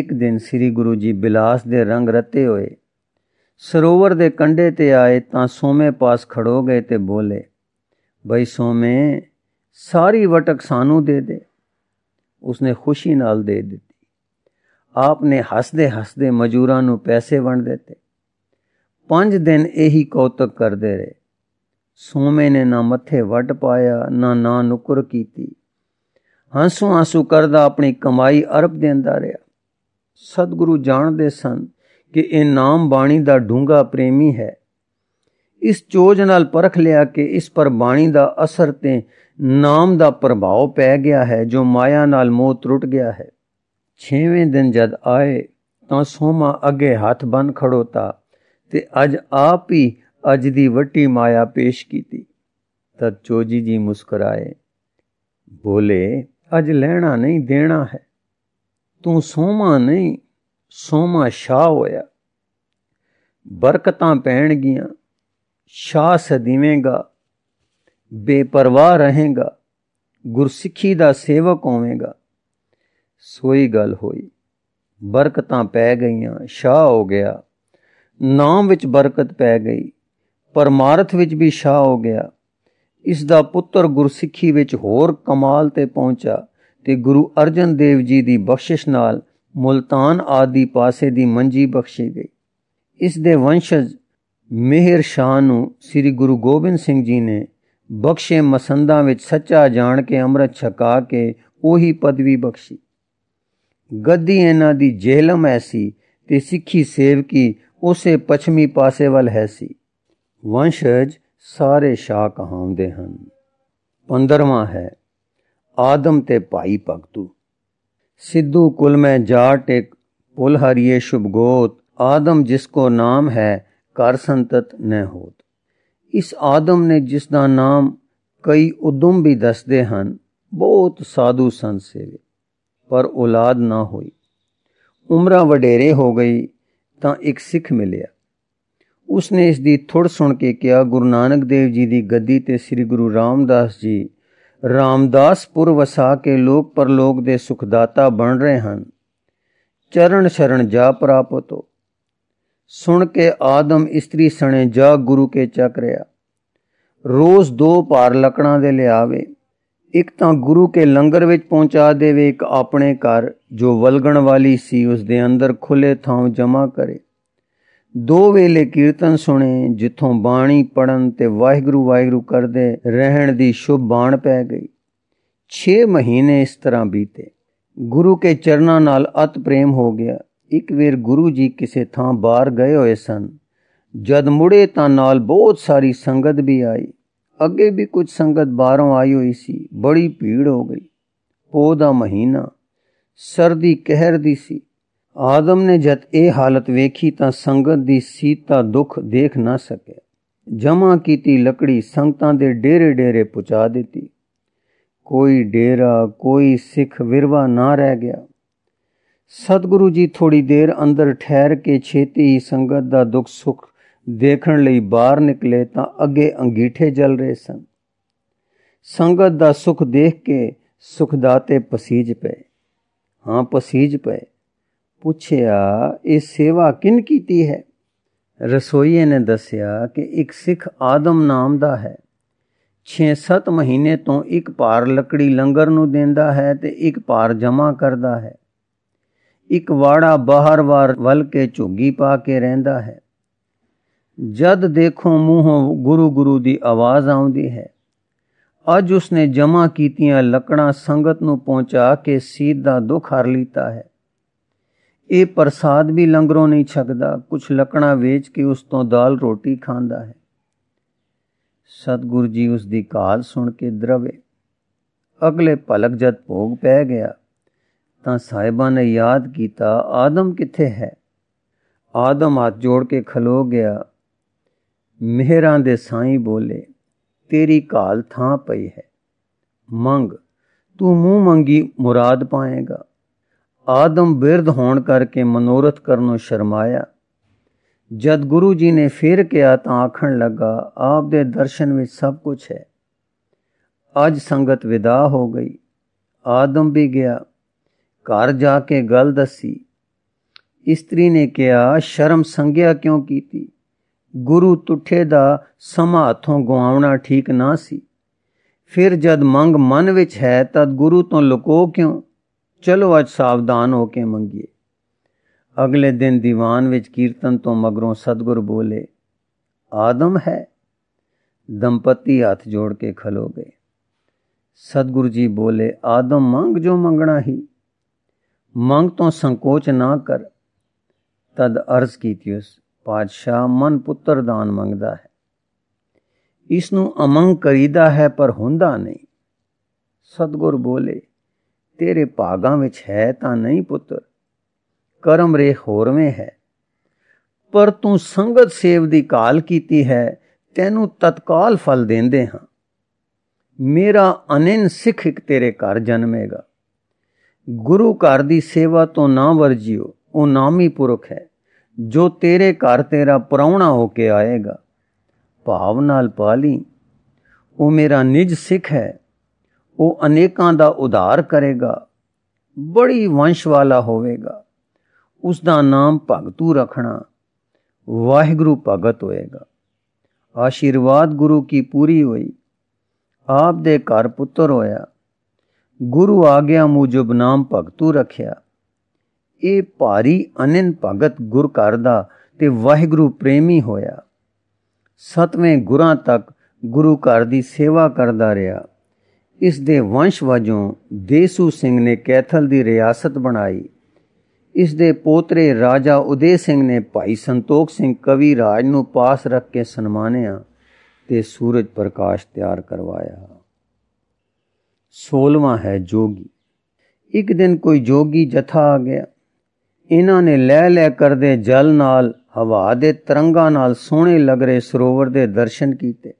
ਇੱਕ ਦਿਨ ਸ੍ਰੀ ਗੁਰੂ ਜੀ ਬਿਲਾਸ ਦੇ ਰੰਗ ਰਤੇ ਹੋਏ ਸਰੋਵਰ ਦੇ ਕੰਢੇ ਤੇ ਆਏ ਤਾਂ ਸੋਮੇ ਪਾਸ ਖੜੋ ਗਏ ਤੇ ਬੋਲੇ ਬਈ ਸੋਮੇ ਸਾਰੀ ਵਟਕ ਸਾਨੂੰ ਦੇ ਦੇ ਉਸਨੇ ਖੁਸ਼ੀ ਨਾਲ ਦੇ ਦਿੱਤੀ ਆਪਨੇ ਹੱਸਦੇ ਹੱਸਦੇ ਮਜ਼ਦੂਰਾਂ ਨੂੰ ਪੈਸੇ ਵੰਡ ਦਿੱਤੇ ਪੰਜ ਦਿਨ ਇਹੀ ਕੌਤਕ ਕਰਦੇ ਰਹੇ ਸੋਮੇ ਨੇ ਨਾ ਮੱਥੇ ਵੱਟ ਪਾਇਆ ਨਾ ਨਾ ਨੁਕਰ ਕੀਤੀ ਹੰਸੂ ਹੰਸੂ ਕਰਦਾ ਆਪਣੀ ਕਮਾਈ ਅਰਬ ਦੇਂਦਾ ਰਿਹਾ ਸਤਿਗੁਰੂ ਜਾਣਦੇ ਸਨ ਕਿ ਇਹ ਨਾਮ ਬਾਣੀ ਦਾ ਡੂੰਗਾ ਪ੍ਰੇਮੀ ਹੈ ਇਸ ਚੋਜ ਨਾਲ ਪਰਖ ਲਿਆ ਕਿ ਇਸ ਪਰ ਬਾਣੀ ਦਾ ਅਸਰ ਤੇ ਨਾਮ ਦਾ ਪ੍ਰਭਾਵ ਪੈ ਗਿਆ ਹੈ ਜੋ ਮਾਇਆ ਨਾਲ ਮੋਹ ਟੁੱਟ ਗਿਆ ਹੈ 6ਵੇਂ ਦਿਨ ਜਦ ਆਏ ਤਾਂ ਸੋਮਾ ਅੱਗੇ ਹੱਥ ਬੰਨ ਖੜੋਤਾ ਤੇ ਅੱਜ ਆਪ ਹੀ ਅੱਜ ਦੀ ਵੱਟੀ ਮਾਇਆ ਪੇਸ਼ ਕੀਤੀ ਤਦ ਚੋਜੀ ਜੀ ਮੁਸਕਰਾਏ ਬੋਲੇ ਅੱਜ ਲੈਣਾ ਨਹੀਂ ਦੇਣਾ ਹੈ ਤੂੰ ਸੋਮਾ ਨਹੀਂ ਸੋਮਾ ਸ਼ਾ ਹੋਇਆ ਬਰਕਤਾਂ ਪੈਣਗੀਆਂ ਸ਼ਾ ਸਦੀਵੇਂਗਾ ਬੇਪਰਵਾਹ ਰਹੇਗਾ ਗੁਰਸਿੱਖੀ ਦਾ ਸੇਵਕ ਹੋਵੇਗਾ ਸੋਈ ਗੱਲ ਹੋਈ ਬਰਕਤਾਂ ਪੈ ਗਈਆਂ ਸ਼ਾ ਹੋ ਗਿਆ ਨਾਮ ਵਿੱਚ ਬਰਕਤ ਪੈ ਗਈ ਪਰਮਾਰਥ ਵਿੱਚ ਵੀ ਸ਼ਾ ਹੋ ਗਿਆ ਇਸ ਦਾ ਪੁੱਤਰ ਗੁਰਸਿੱਖੀ ਵਿੱਚ ਹੋਰ ਕਮਾਲ ਤੇ ਪਹੁੰਚਾ ਤੇ ਗੁਰੂ ਅਰਜਨ ਦੇਵ ਜੀ ਦੀ ਬਖਸ਼ਿਸ਼ ਨਾਲ ਮੁਲਤਾਨ ਆਦਿ ਪਾਸੇ ਦੀ ਮੰਜੀ ਬਖਸ਼ੀ ਗਈ ਇਸ ਦੇ ਵੰਸ਼ਜ ਮਿਹਰ ਸ਼ਾਹ ਨੂੰ ਸ੍ਰੀ ਗੁਰੂ ਗੋਬਿੰਦ ਸਿੰਘ ਜੀ ਨੇ ਬਖਸ਼ੇ ਮਸੰਦਾਂ ਵਿੱਚ ਸੱਚਾ ਜਾਣ ਕੇ ਅੰਮ੍ਰਿਤ ਛਕਾ ਕੇ ਉਹੀ ਪਦਵੀ ਬਖਸ਼ੀ ਗੱਦੀ ਇਹਨਾਂ ਦੀ ਜੇਲਮ ਐਸੀ ਤੇ ਸਿੱਖੀ ਸੇਵਕੀ ਉਸੇ ਪੱਛਮੀ ਪਾਸੇ ਵੱਲ ਹੈ ਸੀ ਵੰਸ਼ਜ ਸਾਰੇ ਸ਼ਾਹ ਕਹਾਉਂਦੇ ਹਨ 15ਵਾਂ ਹੈ ਆਦਮ ਤੇ ਭਾਈ ਭਗਤੂ ਕੁਲ ਮੈਂ ਜਾਟ जाट ਪੁਲ ਹਰੀਏ ਸ਼ੁਭਗੋਤ ਆਦਮ ਜਿਸ ਕੋ ਨਾਮ ਹੈ ਕਰ ਸੰਤਤ ਨ ਹੋਤ ਇਸ ਆਦਮ ਨੇ ਜਿਸ ਦਾ ਨਾਮ ਕਈ ਉਦਮ ਵੀ ਦੱਸਦੇ ਹਨ ਬਹੁਤ ਸਾਧੂ ਸੰਤ ਸੇ ਪਰ ਔਲਾਦ ਨਾ ਹੋਈ ਉਮਰਾਂ ਵਡੇਰੇ ਹੋ ਗਈ ਤਾਂ ਇੱਕ ਸਿੱਖ ਮਿਲਿਆ ਉਸਨੇ ਇਸ ਦੀ ਥੁੜ ਸੁਣ ਕੇ ਕਿਹਾ ਗੁਰੂ ਨਾਨਕ ਦੇਵ ਜੀ ਦੀ ਗੱਦੀ ਤੇ ਸ੍ਰੀ ਗੁਰੂ ਰਾਮਦਾਸ ਜੀ ਰਾਮਦਾਸਪੁਰ ਵਸਾ ਕੇ ਲੋਕ ਪਰਲੋਕ ਦੇ ਸੁਖਦਾਤਾ ਬਣ ਰਹੇ ਹਨ ਚਰਨ ਸ਼ਰਨ ਜਾ ਪ੍ਰਾਪਤੋ ਸੁਣ ਕੇ ਆਦਮ ਇਸਤਰੀ ਸਣੇ ਜਾ ਗੁਰੂ ਕੇ ਚੱਕ ਰਿਆ ਰੋਜ਼ ਦੋ ਪਾਰ ਲੱਕੜਾਂ ਦੇ ਲਿਆਵੇ ਇੱਕ ਤਾਂ ਗੁਰੂ ਕੇ ਲੰਗਰ ਵਿੱਚ ਪਹੁੰਚਾ ਦੇਵੇ ਇੱਕ ਆਪਣੇ ਘਰ ਜੋ ਵਲਗਣ ਵਾਲੀ ਸੀ ਉਸ ਦੇ ਅੰਦਰ ਖੁੱਲੇ ਥਾਂ ਜਮਾ ਕਰੇ ਦੋ ਵੇਲੇ ਕੀਰਤਨ ਸੁਣੇ ਜਿੱਥੋਂ ਬਾਣੀ ਪੜਨ ਤੇ ਵਾਹਿਗੁਰੂ ਵਾਹਿਗੁਰੂ ਕਰਦੇ ਰਹਿਣ ਦੀ ਸ਼ੁਭ ਬਾਣ ਪੈ ਗਈ 6 ਮਹੀਨੇ ਇਸ ਤਰ੍ਹਾਂ ਬੀਤੇ ਗੁਰੂ ਕੇ ਚਰਨਾਂ ਨਾਲ ਅਤ ਪ੍ਰੇਮ ਹੋ ਗਿਆ ਇੱਕ ਵੇਰ ਗੁਰੂ ਜੀ ਕਿਸੇ ਥਾਂ ਬਾਹਰ ਗਏ ਹੋਏ ਸਨ ਜਦ ਮੁੜੇ ਤਾਂ ਨਾਲ ਬਹੁਤ ਸਾਰੀ ਸੰਗਤ ਵੀ ਆਈ ਅੱਗੇ ਵੀ ਕੁਝ ਸੰਗਤ ਬਾਹਰੋਂ ਆਈ ਹੋਈ ਸੀ ਬੜੀ ਭੀੜ ਹੋ ਗਈ ਪੋ ਦਾ ਮਹੀਨਾ ਸਰਦੀ ਕਹਿਰ ਦੀ ਸੀ ਆਦਮ ਨੇ ਜਦ ਇਹ ਹਾਲਤ ਵੇਖੀ ਤਾਂ ਸੰਗਤ ਦੀ ਸੀਤਾ ਦੁੱਖ ਦੇਖ ਨਾ ਸਕਿਆ ਜਮਾ ਕੀਤੀ ਲੱਕੜੀ ਸੰਗਤਾਂ ਦੇ ਡੇਰੇ ਡੇਰੇ ਪਹੁੰਚਾ ਦਿੱਤੀ ਕੋਈ ਡੇਰਾ ਕੋਈ ਸਿੱਖ ਵਿਰਵਾ ਨਾ ਰਹਿ ਗਿਆ ਸਤਿਗੁਰੂ ਜੀ ਥੋੜੀ ਦੇਰ ਅੰਦਰ ਠਹਿਰ ਕੇ ਛੇਤੀ ਸੰਗਤ ਦਾ ਦੁੱਖ ਸੁੱਖ ਦੇਖਣ ਲਈ ਬਾਹਰ ਨਿਕਲੇ ਤਾਂ ਅੱਗੇ ਅੰਗੀਠੇ ਜਲ ਰਹੇ ਸਨ ਸੰਗਤ ਦਾ ਸੁਖ ਦੇਖ ਕੇ ਸੁਖਦਾਤੇ ਪਸੀਜ ਪਏ ਹਾਂ ਪਸੀਜ ਪਏ ਪੁੱਛਿਆ ਇਹ ਸੇਵਾ ਕਿਨ ਕੀਤੀ ਹੈ ਰਸੋਈਏ ਨੇ ਦੱਸਿਆ ਕਿ ਇੱਕ ਸਿੱਖ ਆਦਮ ਨਾਮ ਦਾ ਹੈ 6-7 ਮਹੀਨੇ ਤੋਂ ਇੱਕ ਪਾਰ ਲੱਕੜੀ ਲੰਗਰ ਨੂੰ ਦਿੰਦਾ ਹੈ ਤੇ ਇੱਕ ਪਾਰ ਜਮਾ ਕਰਦਾ ਹੈ ਇੱਕ ਵਾੜਾ ਬਾਹਰ ਵਾਰ ਵਲ ਕੇ ਝੁੱਗੀ ਪਾ ਕੇ ਰਹਿੰਦਾ ਹੈ ਜਦ ਦੇਖੋ ਮੂੰਹੋਂ ਗੁਰੂ ਗੁਰੂ ਦੀ ਆਵਾਜ਼ ਆਉਂਦੀ ਹੈ ਅੱਜ ਉਸਨੇ ਜਮਾ ਕੀਤੀਆਂ ਲੱਕੜਾਂ ਸੰਗਤ ਨੂੰ ਪਹੁੰਚਾ ਕੇ ਸੀਧਾ ਦੁਖ ਹਰ ਲੀਤਾ ਹੈ ਇਹ ਪ੍ਰਸਾਦ ਵੀ ਲੰਗਰੋਂ ਨਹੀਂ ਛਕਦਾ ਕੁਛ ਲੱਕਣਾ ਵੇਚ ਕੇ ਉਸ ਤੋਂ ਦਾਲ ਰੋਟੀ ਖਾਂਦਾ ਹੈ ਸਤਗੁਰੂ ਜੀ ਉਸ ਦੀ ਕਾਲ ਸੁਣ ਕੇ ਦਰਵੇ ਅਗਲੇ ਪਲਕ ਜਦ ਭੋਗ ਪੈ ਗਿਆ ਤਾਂ ਸਾਹਿਬਾਂ ਨੇ ਯਾਦ ਕੀਤਾ ਆਦਮ ਕਿੱਥੇ ਹੈ ਆਦਮ ਹੱਥ ਜੋੜ ਕੇ ਖਲੋ ਗਿਆ ਮਿਹਰਾਂ ਦੇ ਸਾਈ ਬੋਲੇ ਤੇਰੀ ਕਾਲ ਥਾਂ ਪਈ ਹੈ ਮੰਗ ਤੂੰ ਮੂੰਹ ਮੰਗੀ ਮੁਰਾਦ ਪਾਏਗਾ ਆਦਮ ਬਿਰਧ ਹੋਣ ਕਰਕੇ ਮਨੋਰਥ ਕਰਨੋਂ ਸ਼ਰਮਾਇਆ ਜਦ ਗੁਰੂ ਜੀ ਨੇ ਫੇਰ ਕਿਹਾ ਤਾਂ ਆਖਣ ਲੱਗਾ ਆਪ ਦੇ ਦਰਸ਼ਨ ਵਿੱਚ ਸਭ ਕੁਝ ਹੈ ਅੱਜ ਸੰਗਤ ਵਿਦਾ ਹੋ ਗਈ ਆਦਮ ਵੀ ਗਿਆ ਘਰ ਜਾ ਕੇ ਗੱਲ ਦੱਸੀ ਇਸਤਰੀ ਨੇ ਕਿਹਾ ਸ਼ਰਮ ਸੰਗਿਆ ਕਿਉਂ ਕੀਤੀ ਗੁਰੂ ਤੁਠੇ ਦਾ ਸਮਾ ਹੱਥੋਂ ਗਵਾਉਣਾ ਠੀਕ ਨਾ ਸੀ ਫਿਰ ਜਦ ਮੰਗ ਮਨ ਵਿੱਚ ਹੈ ਤਦ ਗੁਰੂ ਤੋਂ ਲੁਕੋ ਕਿਉਂ ਚਲੋ ਅੱਜ ਸਾਵਧਾਨ ਹੋ ਕੇ ਮੰਗੀਏ ਅਗਲੇ ਦਿਨ ਦੀਵਾਨ ਵਿੱਚ ਕੀਰਤਨ ਤੋਂ ਮਗਰੋਂ ਸਤਗੁਰ ਬੋਲੇ ਆਦਮ ਹੈ ਦੰਪਤੀ ਹੱਥ ਜੋੜ ਕੇ ਖਲੋ ਗਏ ਸਤਗੁਰ ਜੀ ਬੋਲੇ ਆਦਮ ਮੰਗ ਜੋ ਮੰਗਣਾ ਹੀ ਮੰਗ ਤੋਂ ਸੰਕੋਚ ਨਾ ਕਰ ਤਦ ਅਰਜ਼ ਕੀਤੀ ਉਸ ਪਾਤਸ਼ਾਹ ਮਨ ਪੁੱਤਰ ਦਾਨ ਮੰਗਦਾ ਹੈ ਇਸ ਨੂੰ ਅਮੰਗ ਕਰੀਦਾ ਹੈ ਪਰ ਹੁੰਦਾ ਨਹੀਂ ਸਤਗੁਰ ਬੋਲੇ ਤੇਰੇ ਭਾਗਾਂ ਵਿੱਚ ਹੈ ਤਾਂ ਨਹੀਂ ਪੁੱਤਰ ਕਰਮ ਰੇ ਹੋਰਵੇਂ ਹੈ ਪਰ ਤੂੰ ਸੰਗਤ ਸੇਵ ਦੀ ਕਾਲ ਕੀਤੀ ਹੈ ਤੈਨੂੰ ਤਤਕਾਲ ਫਲ ਦਿੰਦੇ ਹਾਂ ਮੇਰਾ ਅਨਨ ਸਿੱਖ ਇੱਕ ਤੇਰੇ ਘਰ ਜਨਮੇਗਾ ਗੁਰੂ ਘਰ ਦੀ ਸੇਵਾ ਤੋਂ ਨਾ ਵਰਜਿਓ ਉਹ ਨਾਮੀ ਪੁਰਖ ਹੈ ਜੋ ਤੇਰੇ ਘਰ ਤੇਰਾ ਪਰਉਣਾ ਹੋ ਕੇ ਆਏਗਾ ਭਾਵ ਨਾਲ ਪਾਲੀ ਉਹ ਮੇਰਾ ਨਿਜ ਸਿੱਖ ਹੈ ਉਹ ਅਨੇਕਾਂ ਦਾ ਉਧਾਰ ਕਰੇਗਾ ਬੜੀ ਵੰਸ਼ ਵਾਲਾ ਹੋਵੇਗਾ ਉਸ ਦਾ ਨਾਮ ਭਗਤੂ ਰੱਖਣਾ ਵਾਹਿਗੁਰੂ ਭਗਤ ਹੋਏਗਾ ਆਸ਼ੀਰਵਾਦ ਗੁਰੂ ਕੀ ਪੂਰੀ ਹੋਈ ਆਪ ਦੇ ਘਰ ਪੁੱਤਰ ਹੋਇਆ ਗੁਰੂ ਆਗਿਆ ਮੁਜਬ ਨਾਮ ਭਗਤੂ ਰੱਖਿਆ ਇਹ ਭਾਰੀ ਅਨਨ ਭਗਤ ਗੁਰ ਘਰ ਦਾ ਤੇ ਵਾਹਿਗੁਰੂ ਪ੍ਰੇਮੀ ਹੋਇਆ ਸਤਵੇਂ ਗੁਰਾਂ ਤੱਕ ਗੁਰੂ ਘਰ ਦੀ ਸੇਵਾ ਕਰਦਾ ਰਿਹਾ ਇਸ ਦੇ ਵੰਸ਼ ਵਜੋਂ ਦੇਸੂ ਸਿੰਘ ਨੇ ਕੈਥਲ ਦੀ ਰਿਆਸਤ ਬਣਾਈ ਇਸ ਦੇ ਪੋਤਰੇ ਰਾਜਾ ਉਦੇ ਸਿੰਘ ਨੇ ਭਾਈ ਸੰਤੋਖ ਸਿੰਘ ਕਵੀ ਰਾਜ ਨੂੰ ਪਾਸ ਰੱਖ ਕੇ ਸਨਮਾਨਿਆ ਤੇ ਸੂਰਜ ਪ੍ਰਕਾਸ਼ ਤਿਆਰ ਕਰਵਾਇਆ 16ਵਾਂ ਹੈ ਜੋਗੀ ਇੱਕ ਦਿਨ ਕੋਈ ਜੋਗੀ ਜਥਾ ਆ ਗਿਆ ਇਹਨਾਂ ਨੇ ਲੈ ਲੈ ਕਰਦੇ ਜਲ ਨਾਲ ਹਵਾ ਦੇ ਤਰੰਗਾਂ ਨਾਲ ਸੋਹਣੇ ਲੱਗ ਰਹੇ ਸਰੋਵਰ ਦੇ ਦਰਸ਼ਨ ਕੀਤੇ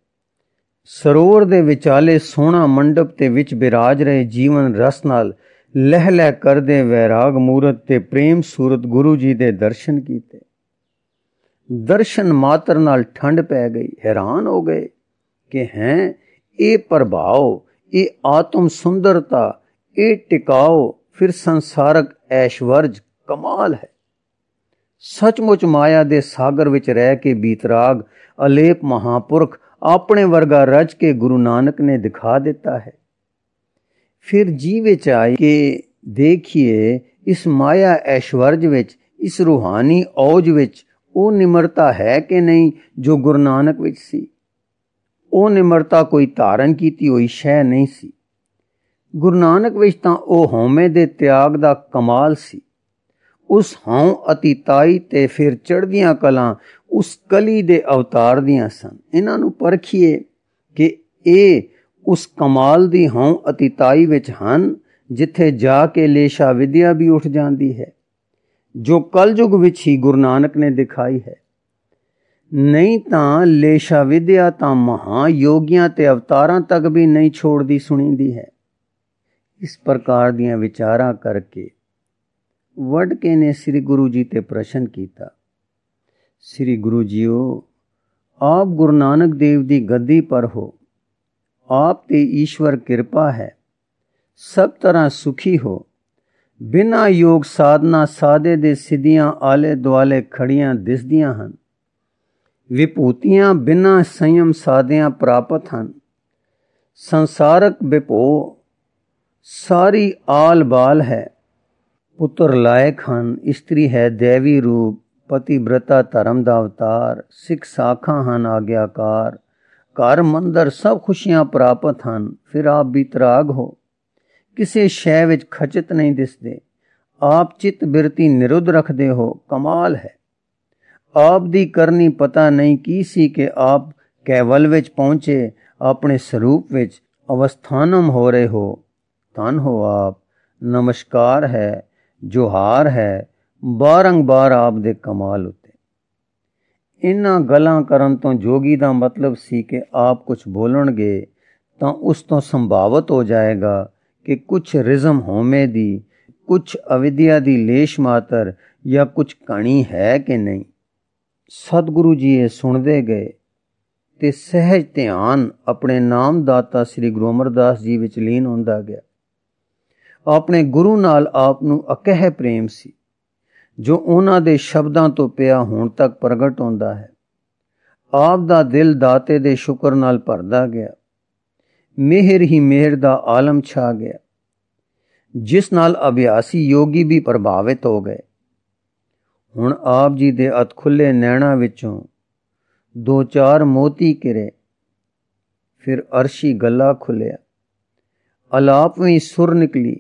ਸਰੋਵਰ ਦੇ ਵਿਚਾਲੇ ਸੋਹਣਾ ਮੰਡਪ ਤੇ ਵਿੱਚ ਬਿਰਾਜ ਰਹੇ ਜੀਵਨ ਰਸ ਨਾਲ ਲਹਿ ਲਹਿ ਕਰਦੇ ਵੈਰਾਗ ਮੂਰਤ ਤੇ ਪ੍ਰੇਮ ਸੂਰਤ ਗੁਰੂ ਜੀ ਦੇ ਦਰਸ਼ਨ ਕੀਤੇ ਦਰਸ਼ਨ ਮਾਤਰ ਨਾਲ ਠੰਡ ਪੈ ਗਈ ਹੈਰਾਨ ਹੋ ਗਏ ਕਿ ਹੈ ਇਹ ਪ੍ਰਭਾਵ ਇਹ ਆਤਮ ਸੁੰਦਰਤਾ ਇਹ ਟਿਕਾਉ ਫਿਰ ਸੰਸਾਰਕ ਐਸ਼ਵਰਜ ਕਮਾਲ ਹੈ ਸੱਚਮੁੱਚ ਮਾਇਆ ਦੇ ਸਾਗਰ ਵਿੱਚ ਰਹਿ ਕੇ ਬੀਤਰਾਗ ਅਲੇਪ ਮਹਾਪੁਰਖ ਆਪਣੇ ਵਰਗਾ ਰਚ ਕੇ ਗੁਰੂ ਨਾਨਕ ਨੇ ਦਿਖਾ ਦਿੱਤਾ ਹੈ ਫਿਰ ਜੀ ਵਿੱਚ ਆਈ ਕਿ ਦੇਖੀਏ ਇਸ ਮਾਇਆ ਐਸ਼ਵਰਜ ਵਿੱਚ ਇਸ ਰੂਹਾਨੀ ਔਜ ਵਿੱਚ ਉਹ ਨਿਮਰਤਾ ਹੈ ਕਿ ਨਹੀਂ ਜੋ ਗੁਰੂ ਨਾਨਕ ਵਿੱਚ ਸੀ ਉਹ ਨਿਮਰਤਾ ਕੋਈ ਧਾਰਨ ਕੀਤੀ ਹੋਈ ਸ਼ੈ ਨਹੀਂ ਸੀ ਗੁਰੂ ਨਾਨਕ ਵਿੱਚ ਤਾਂ ਉਹ ਹਉਮੈ ਦੇ ਤਿਆਗ ਦਾ ਕਮਾਲ ਸੀ ਉਸ ਹਉ ਅਤੀਤਾਈ ਤੇ ਫਿਰ ਚੜ੍ਹਦੀਆਂ ਕਲਾ ਉਸ ਕਲੀ ਦੇ ਅਵਤਾਰ ਦੀਆਂ ਸਨ ਇਹਨਾਂ ਨੂੰ ਪਰਖੀਏ ਕਿ ਇਹ ਉਸ ਕਮਾਲ ਦੀ ਹਉ ਅਤੀਤਾਈ ਵਿੱਚ ਹਨ ਜਿੱਥੇ ਜਾ ਕੇ ਲੇਸ਼ਾ ਵਿਦਿਆ ਵੀ ਉੱਠ ਜਾਂਦੀ ਹੈ ਜੋ ਕਲਯੁਗ ਵਿੱਚ ਹੀ ਗੁਰੂ ਨਾਨਕ ਨੇ ਦਿਖਾਈ ਹੈ ਨਹੀਂ ਤਾਂ ਲੇਸ਼ਾ ਵਿਦਿਆ ਤਾਂ ਮਹਾ ਯੋਗੀਆਂ ਤੇ ਅਵਤਾਰਾਂ ਤੱਕ ਵੀ ਨਹੀਂ ਛੋੜਦੀ ਸੁਣੀਂਦੀ ਹੈ ਇਸ ਪ੍ਰਕਾਰ ਦੀਆਂ ਵਿਚਾਰਾਂ ਕਰਕੇ ਵੜ ਕੇ ਨੇ ਸ੍ਰੀ ਗੁਰੂ ਜੀ ਤੇ ਪ੍ਰਸ਼ਨ ਕੀਤਾ ਸ੍ਰੀ ਗੁਰੂ ਜੀਓ ਆਪ ਗੁਰੂ ਨਾਨਕ ਦੇਵ ਦੀ ਗੱਦੀ ਪਰ ਹੋ ਆਪ ਤੇ ਈਸ਼ਵਰ ਕਿਰਪਾ ਹੈ ਸਭ ਤਰ੍ਹਾਂ ਸੁਖੀ ਹੋ ਬਿਨਾ ਯੋਗ ਸਾਧਨਾ ਸਾਦੇ ਦੇ ਸਿੱਧੀਆਂ ਆਲੇ ਦੁਆਲੇ ਖੜੀਆਂ ਦਿਸਦੀਆਂ ਹਨ ਵਿਭੂਤੀਆਂ ਬਿਨਾ ਸੰਯਮ ਸਾਧਿਆਂ ਪ੍ਰਾਪਤ ਹਨ ਸੰਸਾਰਕ ਵਿਭੋ ਸਾਰੀ ਆਲ ਬਾਲ ਹੈ ਪੁੱਤਰ ਲਾਇਕ ਹਨ ਇਸਤਰੀ ਹੈ ਦੇਵੀ ਰੂਪ ਪਤੀਬ੍ਰਤਾ ਧਰਮ ਦਾ ਅਵਤਾਰ ਸਿੱਖ ਸਾਖਾਂ ਹਨ ਆਗਿਆਕਾਰ ਘਰ ਮੰਦਰ ਸਭ ਖੁਸ਼ੀਆਂ ਪ੍ਰਾਪਤ ਹਨ ਫਿਰ ਆਪ ਵੀ ਤਰਾਗ ਹੋ ਕਿਸੇ ਸ਼ੈ ਵਿੱਚ ਖਚਤ ਨਹੀਂ ਦਿਸਦੇ ਆਪ ਚਿਤ ਬਿਰਤੀ ਨਿਰੁੱਧ ਰੱਖਦੇ ਹੋ ਕਮਾਲ ਹੈ ਆਪ ਦੀ ਕਰਨੀ ਪਤਾ ਨਹੀਂ ਕੀ ਸੀ ਕਿ ਆਪ ਕੇਵਲ ਵਿੱਚ ਪਹੁੰਚੇ ਆਪਣੇ ਸਰੂਪ ਵਿੱਚ ਅਵਸਥਾਨਮ ਹੋ ਰਹੇ ਹੋ ਤਨ ਹੋ ਆਪ ਨਮਸਕਾਰ ਹੈ ਜੋਹਾਰ ਹੈ ਬਾਰ ਆਪ ਦੇ ਕਮਾਲ ਉਤੇ ਇਨ੍ਹਾਂ ਗੱਲਾਂ ਕਰਨ ਤੋਂ ਜੋਗੀ ਦਾ ਮਤਲਬ ਸੀ ਕਿ ਆਪ ਕੁਝ ਬੋਲਣਗੇ ਤਾਂ ਉਸ ਤੋਂ ਸੰਭਾਵਤ ਹੋ ਜਾਏਗਾ ਕਿ ਕੁਝ ਰਿਜ਼ਮ ਹੋਮੇ ਦੀ ਕੁਝ ਅਵਿਦਿਆ ਦੀ ਲੇਸ਼ ਮਾਤਰ ਜਾਂ ਕੁਝ ਕਣੀ ਹੈ ਕਿ ਨਹੀਂ ਸਤਿਗੁਰੂ ਜੀ ਇਹ ਸੁਣਦੇ ਗਏ ਤੇ ਸਹਿਜ ਧਿਆਨ ਆਪਣੇ ਨਾਮ ਦਾਤਾ ਸ੍ਰੀ ਗੁਰੂ ਅਮਰਦਾਸ ਜੀ ਵਿੱਚ ਲੀਨ ਹੁੰਦਾ ਗਿਆ ਆਪਣੇ ਗੁਰੂ ਨਾਲ ਆਪ ਨੂੰ ਅਕਹਿ ਪ੍ਰੇਮ ਸੀ ਜੋ ਉਹਨਾਂ ਦੇ ਸ਼ਬਦਾਂ ਤੋਂ ਪਿਆ ਹੁਣ ਤੱਕ ਪ੍ਰਗਟ ਹੁੰਦਾ ਹੈ ਆਪ ਦਾ ਦਿਲ ਦਾਤੇ ਦੇ ਸ਼ੁਕਰ ਨਾਲ ਭਰਦਾ ਗਿਆ ਮਿਹਰ ਹੀ ਮਿਹਰ ਦਾ ਆਲਮ ਛਾ ਗਿਆ ਜਿਸ ਨਾਲ ਅਭਿਆਸੀ ਯੋਗੀ ਵੀ ਪ੍ਰਭਾਵਿਤ ਹੋ ਗਏ ਹੁਣ ਆਪ ਜੀ ਦੇ ਅਤ ਖੁੱਲੇ ਨੈਣਾ ਵਿੱਚੋਂ ਦੋ ਚਾਰ ਮੋਤੀ ਕਿਰੇ ਫਿਰ ਅਰਸ਼ੀ ਗੱਲਾ ਖੁੱਲਿਆ ਅਲਾਪਵੀਂ ਸੁਰ ਨਿਕਲੀ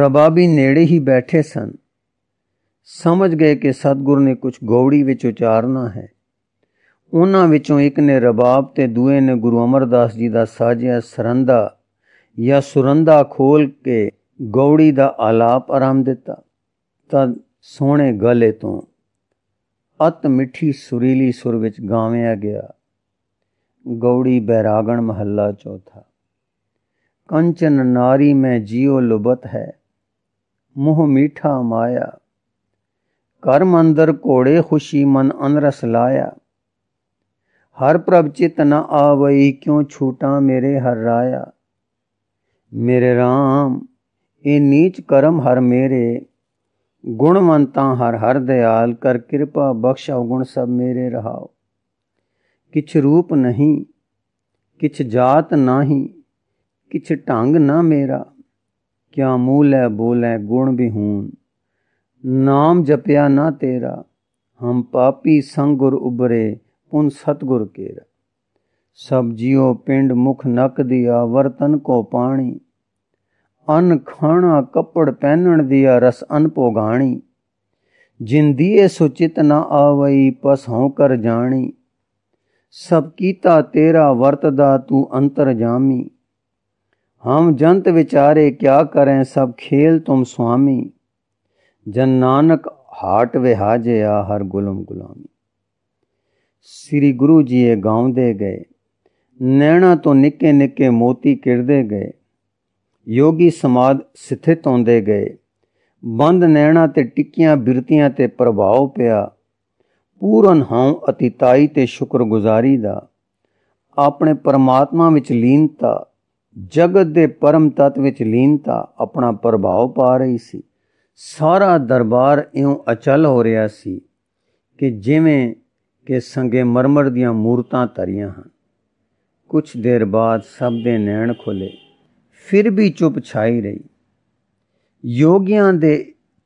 ਰਬਾਬੀ ਨੇੜੇ ਹੀ ਬੈਠੇ ਸਨ ਸਮਝ ਗਏ ਕਿ ਸਤਗੁਰ ਨੇ ਕੁਝ ਗੋੜੀ ਵਿੱਚ ਉਚਾਰਨਾ ਹੈ ਉਹਨਾਂ ਵਿੱਚੋਂ ਇੱਕ ਨੇ ਰਬਾਬ ਤੇ ਦੂਏ ਨੇ ਗੁਰੂ ਅਮਰਦਾਸ ਜੀ ਦਾ ਸਾਜਿਆ ਸਰੰਦਾ ਜਾਂ ਸੁਰੰਦਾ ਖੋਲ ਕੇ ਗੋੜੀ ਦਾ ਆਲਾਪ ਆਰੰਭ ਦਿੱਤਾ ਤਾਂ ਸੋਹਣੇ ਗਲੇ ਤੋਂ ਅਤ ਮਿੱਠੀ ਸੁਰੀਲੀ ਸੁਰ ਵਿੱਚ ਗਾਵਿਆ ਗਿਆ ਗੋੜੀ ਬੈਰਾਗਣ ਮਹੱਲਾ ਚੌਥਾ ਕੰਚਨ ਨਾਰੀ ਮੈਂ ਜੀਉ ਲੁਬਤ ਹੈ ਮੋਹ ਮੀਠਾ ਮਾਇਆ ਕਰਮ ਅੰਦਰ ਕੋੜੇ ਖੁਸ਼ੀ ਮਨ ਅਨਰਸ ਲਾਇਆ ਹਰ ਪ੍ਰਭ ਚਿਤ ਨ ਆਵਈ ਕਿਉ ਛੂਟਾ ਮੇਰੇ ਹਰ ਰਾਇਆ ਮੇਰੇ RAM ਇਹ ਨੀਚ ਕਰਮ ਹਰ ਮੇਰੇ ਗੁਣਵੰਤਾ ਹਰ ਹਰ ਦਿਆਲ ਕਰ ਕਿਰਪਾ ਬਖਸ਼ ਗੁਣ ਸਭ ਮੇਰੇ ਰਹਾਓ ਕਿਛ ਰੂਪ ਨਹੀਂ किछ जात नाही किछ ढंग ना मेरा क्या मूल है बोल है गुण भी हूँ ਨਾਮ ਜਪਿਆ ਨਾ ਤੇਰਾ ਹਮ ਪਾਪੀ ਸੰਗ ਗੁਰ ਉਬਰੇ ਪੁਨ ਸਤਗੁਰ ਕੇਰਾ ਸਭ ਜਿਉ ਪਿੰਡ ਮੁਖ ਨਕ ਦਿਆ ਵਰਤਨ ਕੋ ਪਾਣੀ ਅਨ ਖਾਣਾ ਕੱਪੜ ਪਹਿਨਣ ਦਿਆ ਰਸ ਅਨ ਭੋਗਾਣੀ ਜਿੰਦੀ ਇਹ ਸੁਚਿਤ ਨਾ ਆਵਈ ਪਸਉ ਕਰ ਜਾਣੀ ਸਭ ਕੀਤਾ ਤੇਰਾ ਵਰਤਦਾ ਤੂੰ ਅੰਤਰ ਜਾਮੀ ਹਮ ਜੰਤ ਵਿਚਾਰੇ ਕਿਆ ਕਰੈ ਸਭ ਖੇਲ ਤੁਮ ਸੁਆਮੀ ਜਨ ਨਾਨਕ ਹਾਟ ਵਿਹਾਜਿਆ ਹਰ ਗੁਲਮ ਗੁਲਾਮੀ ਸ੍ਰੀ ਗੁਰੂ ਜੀ ਇਹ ਗਾਉਂਦੇ ਗਏ ਨੈਣਾ ਤੋਂ ਨਿੱਕੇ ਨਿੱਕੇ ਮੋਤੀ ਕਿਰਦੇ ਗਏ ਯੋਗੀ ਸਮਾਦ ਸਥਿਤ ਹੁੰਦੇ ਗਏ ਬੰਦ ਨੈਣਾ ਤੇ ਟਿੱਕੀਆਂ ਬਿਰਤੀਆਂ ਤੇ ਪ੍ਰਭਾਵ ਪਿਆ ਪੂਰਨ ਹਾਂ ਅਤੀਤਾਈ ਤੇ ਸ਼ੁਕਰਗੁਜ਼ਾਰੀ ਦਾ ਆਪਣੇ ਪਰਮਾਤਮਾ ਵਿੱਚ ਲੀਨਤਾ ਜਗਤ ਦੇ ਪਰਮ ਤਤ ਵਿੱਚ ਲੀਨਤਾ ਆਪਣਾ ਪ੍ਰਭਾਵ ਪਾ ਰਹੀ ਸੀ ਸਾਰਾ ਦਰਬਾਰ ਇਉਂ ਅਚਲ ਹੋ ਰਿਹਾ ਸੀ ਕਿ ਜਿਵੇਂ ਕਿ ਸੰਗੇ ਮਰਮਰ ਦੀਆਂ ਮੂਰਤਾਂ ਧਰੀਆਂ ਹਨ ਕੁਝ ਦੇਰ ਬਾਅਦ ਸਭ ਦੇ ਨੈਣ ਖੁੱਲੇ ਫਿਰ ਵੀ ਚੁੱਪ ਛਾਈ ਰਹੀ ਯੋਗੀਆਂ ਦੇ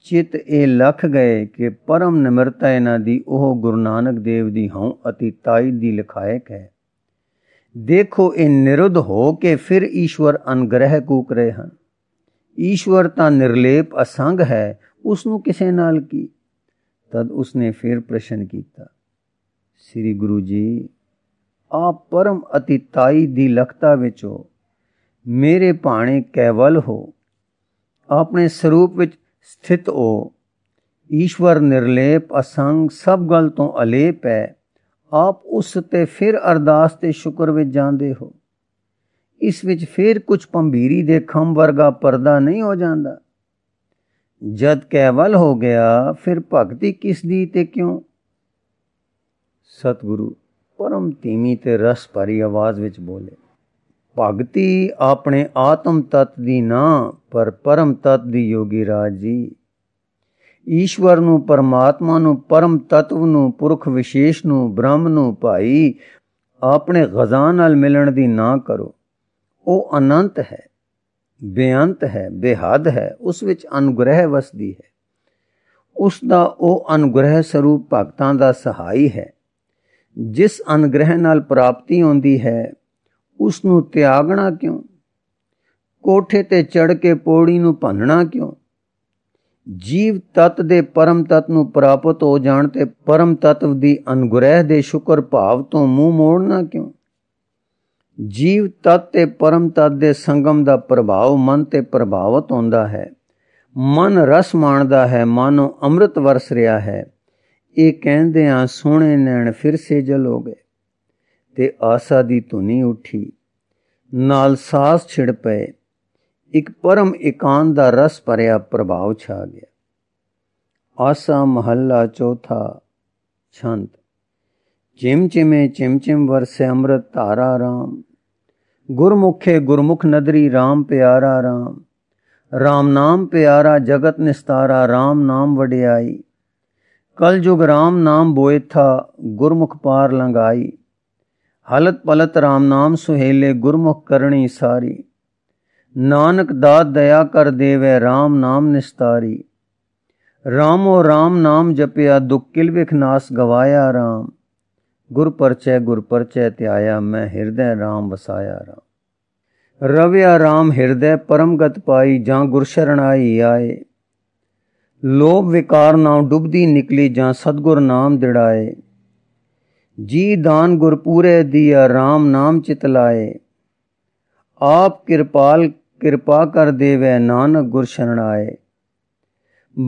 ਚਿਤ ਇਹ ਲਖ ਗਏ ਕਿ ਪਰਮ ਨਿਮਰਤਾ ਇਹਨਾਂ ਦੀ ਉਹ ਗੁਰੂ ਨਾਨਕ ਦੇਵ ਦੀ ਹਉ ਅਤੀ ਤਾਈ ਦੀ ਲਖਾਇਕ ਹੈ ਦੇਖੋ ਇਹ ਨਿਰੁੱਧ ਹੋ ਕੇ ਫਿਰ ਈਸ਼ਵਰ ਅਨਗ੍ਰਹਿ ਕੂਕ ਰਹੇ ਹਨ ਈਸ਼ਵਰ ਤਾਂ ਨਿਰਲੇਪ ਅਸੰਗ ਹੈ ਉਸ ਨੂੰ ਕਿਸੇ ਨਾਲ ਕੀ ਤਦ ਉਸਨੇ ਫਿਰ ਪ੍ਰਸ਼ਨ ਕੀਤਾ ਸ੍ਰੀ ਗੁਰੂ ਜੀ ਆਪ ਪਰਮ ਅਤਿਤਾਈ ਦੀ ਲਖਤਾ ਵਿੱਚ ਹੋ ਮੇਰੇ ਭਾਣੇ ਕੇਵਲ ਹੋ ਆਪਣੇ ਸਰੂਪ ਵਿੱਚ ਸਥਿਤ ਹੋ ਈਸ਼ਵਰ ਨਿਰਲੇਪ ਅਸੰਗ ਸਭ ਗਲ ਤੋਂ ਅਲੇਪ ਹੈ ਆਪ ਉਸ ਤੇ ਫਿਰ ਅਰਦਾਸ ਤੇ ਸ਼ੁਕਰ ਵਿੱਚ ਜਾਂਦੇ ਹੋ ਇਸ ਵਿੱਚ ਫੇਰ ਕੁਝ ਪੰਬੀਰੀ ਦੇ ਖੰਮ ਵਰਗਾ ਪਰਦਾ ਨਹੀਂ ਹੋ ਜਾਂਦਾ ਜਦ ਕੇਵਲ ਹੋ ਗਿਆ ਫਿਰ ਭਗਤੀ ਕਿਸ ਦੀ ਤੇ ਕਿਉਂ ਸਤਿਗੁਰੂ ਪਰਮ ਧੀਮੀ ਤੇ ਰਸ ਭਰੀ ਆਵਾਜ਼ ਵਿੱਚ ਬੋਲੇ ਭਗਤੀ ਆਪਣੇ ਆਤਮ ਤਤ ਦੀ ਨਾ ਪਰ ਪਰਮ ਤਤ ਦੀ ਯੋਗੀ ਰਾਜ ਜੀ ਈਸ਼ਵਰ ਨੂੰ ਪਰਮਾਤਮਾ ਨੂੰ ਪਰਮ ਤਤਵ ਨੂੰ ਪੁਰਖ ਵਿਸ਼ੇਸ਼ ਨੂੰ ਬ੍ਰਹਮ ਨੂੰ ਭਾਈ ਆਪਣੇ ਗਜ਼ਾਨ ਨਾਲ ਮਿਲਣ ਦੀ ਨਾ ਕਰੋ ਉਹ ਅਨੰਤ ਹੈ ਬੇਅੰਤ ਹੈ ਬੇਹੱਦ ਹੈ ਉਸ ਵਿੱਚ ਅਨੁਗ੍ਰਹਿ ਵਸਦੀ ਹੈ ਉਸ ਦਾ ਉਹ ਅਨੁਗ੍ਰਹਿ ਸਰੂਪ ਭਗਤਾਂ ਦਾ ਸਹਾਈ ਹੈ ਜਿਸ ਅਨੁਗ੍ਰਹਿ ਨਾਲ ਪ੍ਰਾਪਤੀ ਹੁੰਦੀ ਹੈ ਉਸ ਨੂੰ ਤਿਆਗਣਾ ਕਿਉਂ ਕੋਠੇ ਤੇ ਚੜ ਕੇ ਪੌੜੀ ਨੂੰ ਭੰਨਣਾ ਕਿਉਂ ਜੀਵ ਤਤ ਦੇ ਪਰਮ ਤਤ ਨੂੰ ਪ੍ਰਾਪਤ ਹੋ ਜਾਣ ਤੇ ਪਰਮ ਤਤਵ ਦੀ ਅਨੁਗ੍ਰਹਿ ਦੇ ਸ਼ੁਕਰ ਭਾਵ ਤੋਂ ਮੂੰਹ ਮੋੜਨਾ ਕਿਉਂ ਜੀਵ ਤਤ ਤੇ ਪਰਮ ਤਤ ਦੇ ਸੰਗਮ ਦਾ ਪ੍ਰਭਾਵ ਮਨ ਤੇ ਪ੍ਰਭਾਵਿਤ ਹੁੰਦਾ ਹੈ ਮਨ ਰਸ ਮਾਣਦਾ ਹੈ ਮਾਨੋ ਅੰਮ੍ਰਿਤ ਵਰਸ ਰਿਹਾ ਹੈ ਇਹ ਕਹਿੰਦੇ ਆ ਸੋਹਣੇ ਨੈਣ ਫਿਰ ਸੇ ਹੋ ਗਏ ਤੇ ਆਸਾ ਦੀ ਧੁਨੀ ਉੱਠੀ ਨਾਲ ਸਾਸ ਛਿੜ ਪਏ ਇੱਕ ਪਰਮ ਇਕਾਂਤ ਦਾ ਰਸ ਭਰਿਆ ਪ੍ਰਭਾਵ ਛਾ ਗਿਆ ਆਸਾ ਮਹੱਲਾ ਚੌਥਾ ਛੰਦ ਚਿਮ ਚਿਮੇ ਚਿਮ ਚਿਮ ਵਰਸੇ ਅੰਮ੍ਰਿਤ ਧਾਰਾ ਰਾਮ गुरमुखे गुरमुख नदरी राम प्यारा राम राम नाम प्यारा जगत निस्तारा राम नाम वड्याई कल जुग राम नाम बोए था गुरमुख पार लंगाई हलत पलत राम नाम सुहेले गुरमुख करणी सारी नानक दात दया कर देवे राम नाम निस्तारी राम ओ राम नाम जपया दुख किल विखनास गवाया राम ਗੁਰ ਪਰਚੈ ਗੁਰ ਪਰਚੈ ਧਿਆਇਆ ਮੈਂ ਹਿਰਦੈ RAM ਵਸਾਇਆ ਰਾਮ ਰਵਿਆ RAM ਹਿਰਦੈ ਪਰਮਗਤ ਪਾਈ ਜਾਂ ਗੁਰ ਸ਼ਰਣਾਈ ਆਏ ਲੋਭ ਵਿਕਾਰ ਨਾਉ ਡੁੱਬਦੀ ਨਿਕਲੀ ਜਾਂ ਸਤਗੁਰ ਨਾਮ ਦਿੜਾਏ ਜੀ ਦਾਨ ਗੁਰ ਪੂਰੇ ਦੀਆ RAM ਨਾਮ ਚਿਤ ਲਾਏ ਆਪ ਕਿਰਪਾਲ ਕਿਰਪਾ ਕਰ ਦੇਵੇ ਨਾਨਕ ਗੁਰ ਸ਼ਰਣਾਏ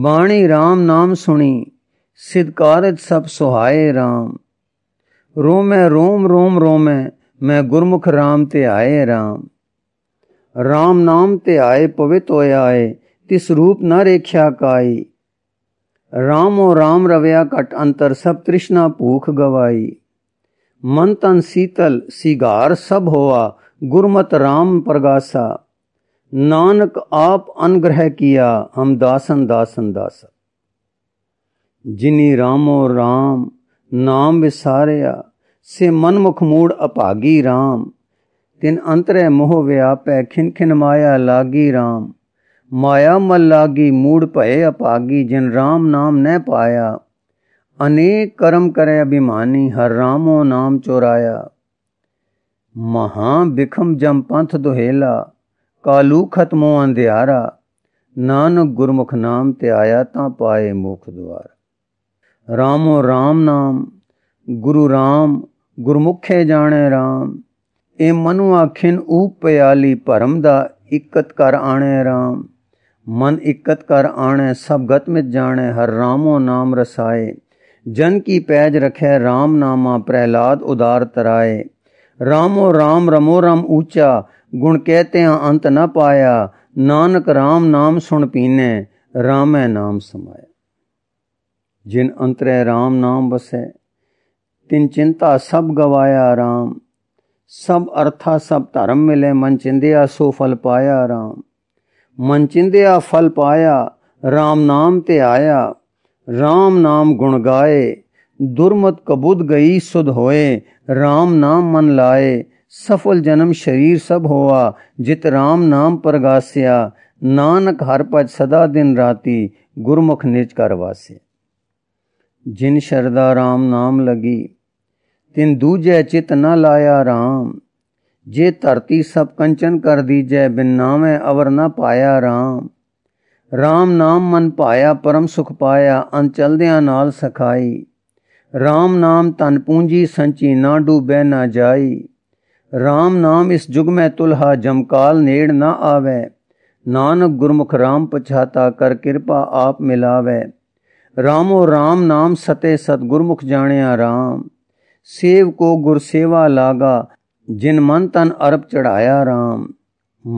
ਬਾਣੀ RAM ਨਾਮ ਸੁਣੀ ਸਿਦਕਾਰਤ ਸਭ ਸੁਹਾਏ RAM रोम रोम रोम रोम मैं गुरमुख राम ते आए राम ਰਾਮ ਨਾਮ ਤੇ ਆਏ ਪਵਿੱਤ ਹੋਇਆ ਆਏ ਤਿਸ ਰੂਪ ਨਾ ਰੇਖਿਆ ਕਾਈ ਰਾਮ ਓ ਰਾਮ ਰਵਿਆ ਘਟ ਅੰਤਰ ਸਭ ਤ੍ਰਿਸ਼ਨਾ ਭੂਖ ਗਵਾਈ ਮਨ ਤਨ ਸੀਤਲ ਸਿਗਾਰ ਸਭ ਹੋਆ ਗੁਰਮਤ ਰਾਮ ਪ੍ਰਗਾਸਾ ਨਾਨਕ ਆਪ ਅਨਗ੍ਰਹਿ ਕੀਆ ਹਮ ਦਾਸਨ ਦਾਸਨ ਦਾਸ ਜਿਨੀ ਰਾਮੋ ਰਾਮ ਨਾਮ ਵਿਸਾਰਿਆ ਸੇ ਮਨ ਮੁਖ ਮੂੜ ਅਭਾਗੀ RAM ਤਿਨ ਅੰਤਰੇ ਮੋਹ ਵਿਆਪੈ ਖਿਨ ਖਿਨ ਮਾਇਆ ਲਾਗੀ RAM ਮਾਇਆ ਮਲ ਲਾਗੀ ਮੂੜ ਭਏ ਅਭਾਗੀ ਜਿਨ RAM ਨਾਮ ਨਹਿ ਪਾਇਆ अनेक कर्म करे अभिमानी हर रामो नाम चोराया महा बिखम जम पंथ दुहेला कालू खत्मो अंधियारा नानक गुरमुख नाम ते आया ता पाए मुख द्वारा ਰਾਮੋ ਰਾਮ ਨਾਮ ਗੁਰੂ ਰਾਮ ਗੁਰਮੁਖੇ ਜਾਣੇ ਰਾਮ ਇਹ ਮਨੁ ਆਖਿਨ ਊ ਭਰਮ ਦਾ ਇਕਤ ਕਰ ਆਣੇ ਰਾਮ ਮਨ ਇਕਤ ਕਰ ਆਣੇ ਸਭ ਗਤ ਮਿਤ ਜਾਣੇ ਹਰ ਰਾਮੋ ਨਾਮ ਰਸਾਏ ਜਨ ਕੀ ਪੈਜ ਰਖੈ RAM ਨਾਮਾ ਪ੍ਰਹਿਲਾਦ ਉਦਾਰ ਤਰਾਏ ਰਾਮੋ ਰਾਮ ਰਮੋ ਰਮ ਊਚਾ ਗੁਣ ਕਹਤੇ ਆ ਅੰਤ ਨ ਪਾਇਆ ਨਾਨਕ ਰਾਮ ਨਾਮ ਸੁਣ ਪੀਨੇ ਰਾਮੇ ਨਾਮ ਸਮਾਏ ਜਿਨ ਅੰਤਰੇ ਰਾਮ ਨਾਮ ਵਸੈ ਤਿਨ ਚਿੰਤਾ ਸਭ ਗਵਾਇਆ ਰਾਮ ਸਭ ਅਰਥਾ ਸਭ ਧਰਮ ਮਿਲੇ ਮਨ ਚਿੰਦਿਆ ਸੋ ਫਲ ਪਾਇਆ ਰਾਮ ਮਨ ਚਿੰਦਿਆ ਫਲ ਪਾਇਆ ਰਾਮ ਨਾਮ ਤੇ ਆਇਆ ਰਾਮ ਨਾਮ ਗੁਣ ਗਾਏ ਦੁਰਮਤ ਕਬੂਦ ਗਈ ਸੁਧ ਹੋਏ ਰਾਮ ਨਾਮ ਮਨ ਲਾਏ ਸਫਲ ਜਨਮ ਸ਼ਰੀਰ ਸਭ ਹੋਆ ਜਿਤ ਰਾਮ ਨਾਮ ਪਰਗਾਸਿਆ ਨਾਨਕ ਹਰ ਪਜ ਸਦਾ ਦਿਨ ਰਾਤੀ ਗੁਰਮੁਖ ਨਿਜ ਕਰ ਵਾਸੇ ਜਿਨ ਸ਼ਰਦਾ RAM ਨਾਮ ਲਗੀ ਤਿਨ ਦੂਜੈ ਚਿਤ ਨ ਲਾਇਆ RAM ਜੇ ਧਰਤੀ ਸਭ ਕੰਚਨ ਕਰ ਦੀਜੈ ਬਿਨ ਨਾਮੈ ਅਵਰ ਨ ਪਾਇਆ RAM RAM ਨਾਮ ਮਨ ਪਾਇਆ ਪਰਮ ਸੁਖ ਪਾਇਆ ਅੰਚਲਦਿਆਂ ਨਾਲ ਸਖਾਈ RAM ਨਾਮ ਤਨ ਪੂੰਜੀ ਸੰਚੀ ਨਾ ਡੂਬੈ ਨਾ ਜਾਈ RAM ਨਾਮ ਇਸ ਜੁਗ ਮੈਂ ਤੁਲਹਾ ਜਮਕਾਲ ਨੇੜ ਨਾ ਆਵੇ ਨਾਨਕ ਗੁਰਮੁਖ RAM ਪਛਾਤਾ ਕਰ ਕਿਰਪਾ ਆਪ ਮਿਲਾਵੇ ਰਾਮੋ ਰਾਮ ਨਾਮ ਸਤੇ ਸਤ ਗੁਰਮੁਖ ਜਾਣਿਆ ਰਾਮ ਸੇਵ ਕੋ ਗੁਰ ਸੇਵਾ ਲਾਗਾ ਜਿਨ ਮਨ ਤਨ ਅਰਪ ਚੜਾਇਆ ਰਾਮ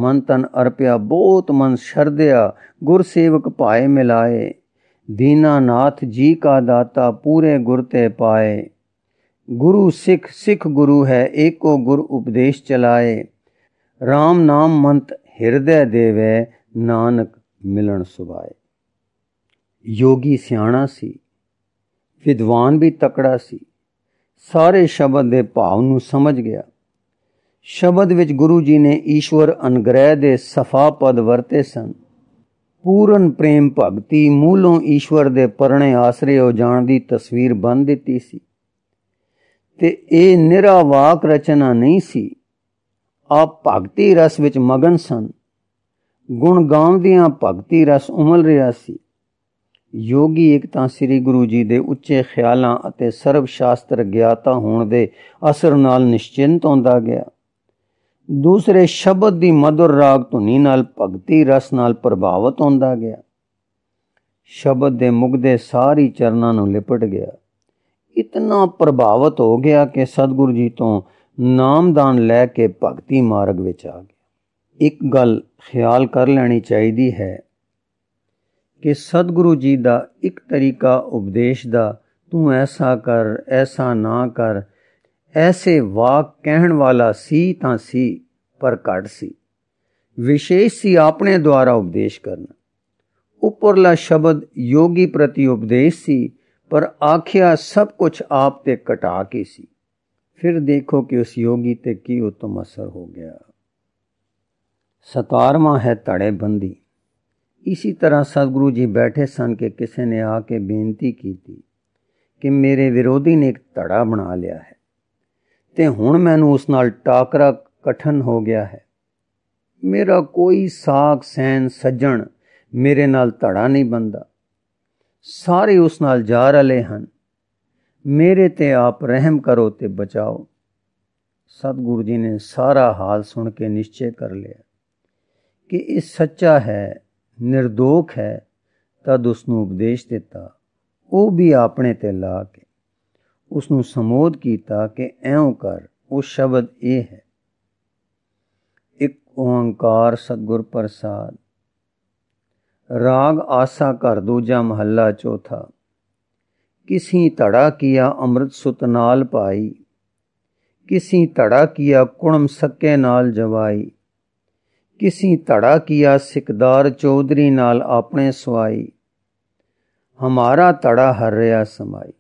ਮਨ ਤਨ ਅਰਪਿਆ ਬਹੁਤ ਮਨ ਸ਼ਰਦਿਆ ਗੁਰ ਸੇਵਕ ਭਾਏ ਮਿਲਾਏ ਨਾਥ ਜੀ ਕਾ ਦਾਤਾ ਪੂਰੇ ਗੁਰ ਤੇ ਪਾਏ ਗੁਰੂ ਸਿੱਖ ਸਿੱਖ ਗੁਰੂ ਹੈ ਏਕੋ ਗੁਰ ਉਪਦੇਸ਼ ਚਲਾਏ ਰਾਮ ਨਾਮ ਮੰਤ ਹਿਰਦੇ ਦੇਵੇ ਨਾਨਕ ਮਿਲਣ ਸੁਭਾਏ ਯੋਗੀ ਸਿਆਣਾ ਸੀ ਵਿਦਵਾਨ ਵੀ ਤਕੜਾ ਸੀ ਸਾਰੇ ਸ਼ਬਦ ਦੇ ਭਾਵ ਨੂੰ ਸਮਝ ਗਿਆ ਸ਼ਬਦ ਵਿੱਚ ਗੁਰੂ ਜੀ ਨੇ ਈਸ਼ਵਰ ਅਨਗ੍ਰਹਿ ਦੇ ਸਫਾ ਪਦ ਵਰਤੇ ਸਨ ਪੂਰਨ ਪ੍ਰੇਮ ਭਗਤੀ ਮੂਲੋਂ ਈਸ਼ਵਰ ਦੇ ਪਰਣੇ ਆਸਰੇ ਹੋ ਜਾਣ ਦੀ ਤਸਵੀਰ ਬਣ ਦਿੱਤੀ ਸੀ ਤੇ ਇਹ ਨਿਰਾਵਾਕ ਰਚਨਾ ਨਹੀਂ ਸੀ ਆਪ ਭਗਤੀ ਰਸ ਵਿੱਚ ਮਗਨ ਸਨ ਗੁਣ ਗਾਉਂਦਿਆਂ ਭਗਤੀ ਰਸ ਉਮਲ ਰਿਹਾ ਸੀ ਯੋਗੀ ਤਾਂ ਸ੍ਰੀ ਗੁਰੂ ਜੀ ਦੇ ਉੱਚੇ ਖਿਆਲਾਂ ਅਤੇ ਸਰਬ ਸ਼ਾਸਤਰ ਗਿਆਤਾ ਹੋਣ ਦੇ ਅਸਰ ਨਾਲ ਨਿਸ਼ਚਿੰਤ ਹੁੰਦਾ ਗਿਆ ਦੂਸਰੇ ਸ਼ਬਦ ਦੀ ਮధుਰ ਰਾਗ ਧੁਨੀ ਨਾਲ ਭਗਤੀ ਰਸ ਨਾਲ ਪ੍ਰਭਾਵਿਤ ਹੁੰਦਾ ਗਿਆ ਸ਼ਬਦ ਦੇ ਮੁਗਦੇ ਸਾਰੀ ਚਰਨਾਂ ਨੂੰ ਲਿਪਟ ਗਿਆ ਇਤਨਾ ਪ੍ਰਭਾਵਿਤ ਹੋ ਗਿਆ ਕਿ ਸਤਿਗੁਰੂ ਜੀ ਤੋਂ ਨਾਮਦਾਨ ਲੈ ਕੇ ਭਗਤੀ ਮਾਰਗ ਵਿੱਚ ਆ ਗਿਆ ਇੱਕ ਗੱਲ ਖਿਆਲ ਕਰ ਲੈਣੀ ਚਾਹੀਦੀ ਹੈ ਕਿ ਸਤਿਗੁਰੂ ਜੀ ਦਾ ਇੱਕ ਤਰੀਕਾ ਉਪਦੇਸ਼ ਦਾ ਤੂੰ ਐਸਾ ਕਰ ਐਸਾ ਨਾ ਕਰ ਐਸੇ ਵਾਕ ਕਹਿਣ ਵਾਲਾ ਸੀ ਤਾਂ ਸੀ ਪਰ ਘੱਟ ਸੀ ਵਿਸ਼ੇਸ਼ ਸੀ ਆਪਣੇ ਦੁਆਰਾ ਉਪਦੇਸ਼ ਕਰਨਾ ਉਪਰਲਾ ਸ਼ਬਦ ਯੋਗੀ ਪ੍ਰਤੀ ਉਪਦੇਸ਼ ਸੀ ਪਰ ਆਖਿਆ ਸਭ ਕੁਝ ਆਪ ਤੇ ਕਟਾ ਕੇ ਸੀ ਫਿਰ ਦੇਖੋ ਕਿ ਉਸ ਯੋਗੀ ਤੇ ਕੀ ਉਤਮ ਅਸਰ ਹੋ ਗਿਆ 17ਵਾਂ ਹੈ ਧੜੇ ਬੰਦੀ ਇਸੇ ਤਰ੍ਹਾਂ ਸਤਿਗੁਰੂ ਜੀ ਬੈਠੇ ਸਨ ਕਿ ਕਿਸੇ ਨੇ ਆ ਕੇ ਬੇਨਤੀ ਕੀਤੀ ਕਿ ਮੇਰੇ ਵਿਰੋਧੀ ਨੇ ਇੱਕ ਧੜਾ ਬਣਾ ਲਿਆ ਹੈ ਤੇ ਹੁਣ ਮੈਨੂੰ ਉਸ ਨਾਲ ਟਾਕਰਾ ਕਠਨ ਹੋ ਗਿਆ ਹੈ ਮੇਰਾ ਕੋਈ ਸਾਖ ਸੈਨ ਸੱਜਣ ਮੇਰੇ ਨਾਲ ਧੜਾ ਨਹੀਂ ਬੰਦਾ ਸਾਰੇ ਉਸ ਨਾਲ ਜਾ ਰਲੇ ਹਨ ਮੇਰੇ ਤੇ ਆਪ ਰਹਿਮ ਕਰੋ ਤੇ ਬਚਾਓ ਸਤਿਗੁਰੂ ਜੀ ਨੇ ਸਾਰਾ ਹਾਲ ਸੁਣ ਕੇ ਨਿਸ਼ਚੈ ਕਰ ਲਿਆ ਕਿ ਇਹ ਸੱਚਾ ਹੈ ਨਿਰਦੋਖ ਹੈ ਤਦ ਉਸ ਨੂੰ ਉਪਦੇਸ਼ ਦਿੱਤਾ ਉਹ ਵੀ ਆਪਣੇ ਤੇ ਲਾ ਕੇ ਉਸ ਨੂੰ ਸਮੋਧ ਕੀਤਾ ਕਿ ਐਉਂ ਕਰ ਉਹ ਸ਼ਬਦ ਇਹ ਹੈ ਇੱਕ ਓੰਕਾਰ ਸਤਗੁਰ ਪ੍ਰਸਾਦ ਰਾਗ ਆਸਾ ਕਰ ਦੂਜਾ ਮਹੱਲਾ ਚੌਥਾ ਕਿਸੀ ਧੜਾ ਕੀਆ ਅੰਮ੍ਰਿਤ ਸੁਤ ਨਾਲ ਪਾਈ ਕਿਸੀ ਧੜਾ ਕੀਆ ਕੁਣਮ ਸੱਕੇ ਨਾਲ ਜਵਾਈ किसी तड़ा किया सिकदार चौधरी नाल अपने सुआई हमारा तड़ा हर रहा समाई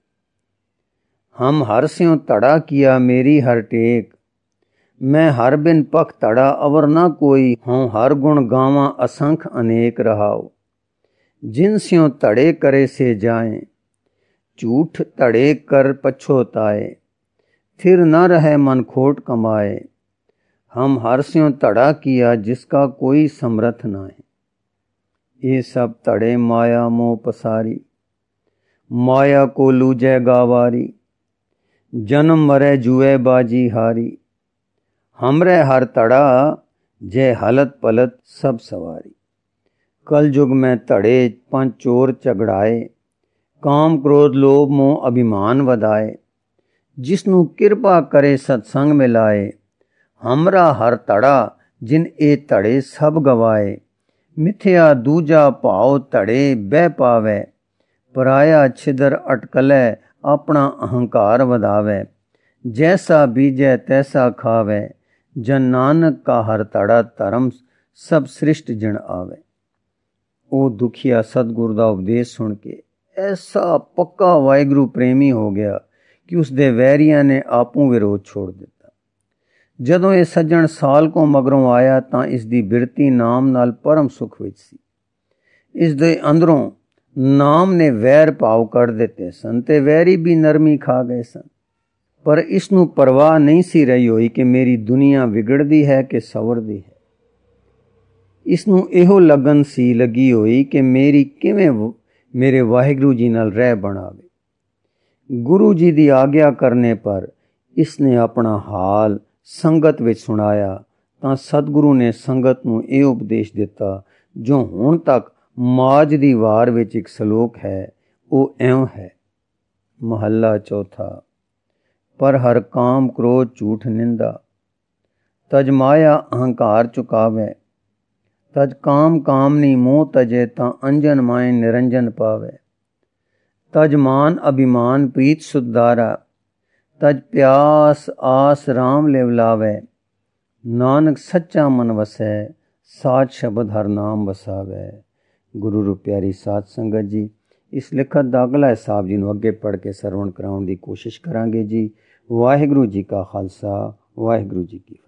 हम हर स्यों तड़ा किया मेरी हर टेक मैं हर बिन पख तड़ा अवर ना कोई हों हर गुण गाव असंख अनेक रहाओ जिन स्यों तड़े करे से जाए झूठ तड़े कर पछोताए फिर न रहे मन खोट कमाए हम हर सिंह धड़ा किया जिसका कोई समर्थ ना है ये सब धड़े माया मोह पसारी माया को लूजै गावारी जन्म मरे जुए बाजी हारी हमरे हर तड़ा जय हलत पलत सब सवारी कल युग में तड़े पंच चोर झगड़ाए काम क्रोध लोभ मोह अभिमान वधाए जिसनु कृपा करे सत्संग मिलाए ਹਮਰਾ ਹਰ ਧੜਾ ਜਿਨ ਇਹ ਧੜੇ ਸਭ ਗਵਾਏ ਮਿਥਿਆ ਦੂਜਾ ਭਾਉ ਧੜੇ ਬਹਿ ਪਾਵੇ ਪਰਾਇਆ ਛਿਦਰ ਅਟਕਲੇ ਆਪਣਾ ਅਹੰਕਾਰ ਵਧਾਵੇ ਜੈਸਾ ਬੀਜੈ ਤੈਸਾ ਖਾਵੇ ਜਨ ਨਾਨਕ ਕਾ ਹਰ ਧੜਾ ਧਰਮ ਸਭ ਸ੍ਰਿਸ਼ਟ ਜਣ ਆਵੇ ਉਹ ਦੁਖੀਆ ਸਤਗੁਰ ਦਾ ਉਪਦੇਸ਼ ਸੁਣ ਕੇ ਐਸਾ ਪੱਕਾ ਵਾਹਿਗੁਰੂ ਪ੍ਰੇਮੀ ਹੋ ਗਿਆ ਕਿ ਉਸ ਦੇ ਵੈਰੀਆਂ ਨੇ ਆਪੂ ਵਿਰੋਧ ਛੋੜ ਦਿੱਤਾ ਜਦੋਂ ਇਹ ਸੱਜਣ ਸਾਲ ਕੋ ਮਗਰੋਂ ਆਇਆ ਤਾਂ ਇਸ ਦੀ ਬਿਰਤੀ ਨਾਮ ਨਾਲ ਪਰਮ ਸੁਖ ਵਿੱਚ ਸੀ ਇਸ ਦੇ ਅੰਦਰੋਂ ਨਾਮ ਨੇ ਵੈਰ ਭਾਵ ਕੱਢ ਦਿੱਤੇ ਸਨ ਤੇ ਵੈਰੀ ਵੀ ਨਰਮੀ ਖਾ ਗਏ ਸਨ ਪਰ ਇਸ ਨੂੰ ਪਰਵਾਹ ਨਹੀਂ ਸੀ ਰਹੀ ਹੋਈ ਕਿ ਮੇਰੀ ਦੁਨੀਆ ਵਿਗੜਦੀ ਹੈ ਕਿ ਸਵਰਦੀ ਹੈ ਇਸ ਨੂੰ ਇਹੋ ਲਗਨ ਸੀ ਲੱਗੀ ਹੋਈ ਕਿ ਮੇਰੀ ਕਿਵੇਂ ਮੇਰੇ ਵਾਹਿਗੁਰੂ ਜੀ ਨਾਲ ਰਹਿ ਬਣਾਵੇ ਗੁਰੂ ਜੀ ਦੀ ਆਗਿਆ ਕਰਨੇ ਪਰ ਇਸ ਨੇ ਆਪਣਾ ਹਾਲ ਸੰਗਤ ਵਿੱਚ ਸੁਣਾਇਆ ਤਾਂ ਸਤਿਗੁਰੂ ਨੇ ਸੰਗਤ ਨੂੰ ਇਹ ਉਪਦੇਸ਼ ਦਿੱਤਾ ਜੋ ਹੁਣ ਤੱਕ ਮਾਜ ਦੀ ਵਾਰ ਵਿੱਚ ਇੱਕ ਸ਼ਲੋਕ ਹੈ ਉਹ ਐਂ ਹੈ ਮਹੱਲਾ ਚੌਥਾ ਪਰ ਹਰ ਕਾਮ ਕ੍ਰੋਧ ਝੂਠ ਨਿੰਦਾ ਤਜ ਮਾਇਆ ਅਹੰਕਾਰ ਚੁਕਾਵੇ ਤਜ ਕਾਮ ਕਾਮਨੀ ਮੋਹ ਤਜੇ ਤਾਂ ਅੰਜਨ ਮਾਇ ਨਿਰੰਜਨ ਪਾਵੇ ਤਜ ਮਾਨ ਅਭਿਮਾਨ ਪ੍ਰੀਤ ਸੁਧਾਰਾ ਤਜ ਪਿਆਸ ਆਸ RAM ਲੈ ਲਾਵੇ ਨਾਨਕ ਸੱਚਾ ਮਨ ਵਸੈ ਸਾਚ ਸ਼ਬਦ ਹਰ ਨਾਮ ਵਸਾਵੇ ਗੁਰੂ ਰੂਪ ਪਿਆਰੀ ਸਾਧ ਸੰਗਤ ਜੀ ਇਸ ਲਿਖਤ ਦਾ ਅਗਲਾ ਹਿਸਾਬ ਜੀ ਨੂੰ ਅੱਗੇ ਪੜ੍ਹ ਕੇ ਸਰਵਣ ਕਰਾਉਣ ਦੀ ਕੋਸ਼ਿਸ਼ ਕਰਾਂਗੇ ਜੀ ਵਾਹਿਗੁਰੂ ਜੀ ਕਾ ਖਾਲਸਾ ਵਾਹਿਗੁਰੂ ਜੀ ਕੀ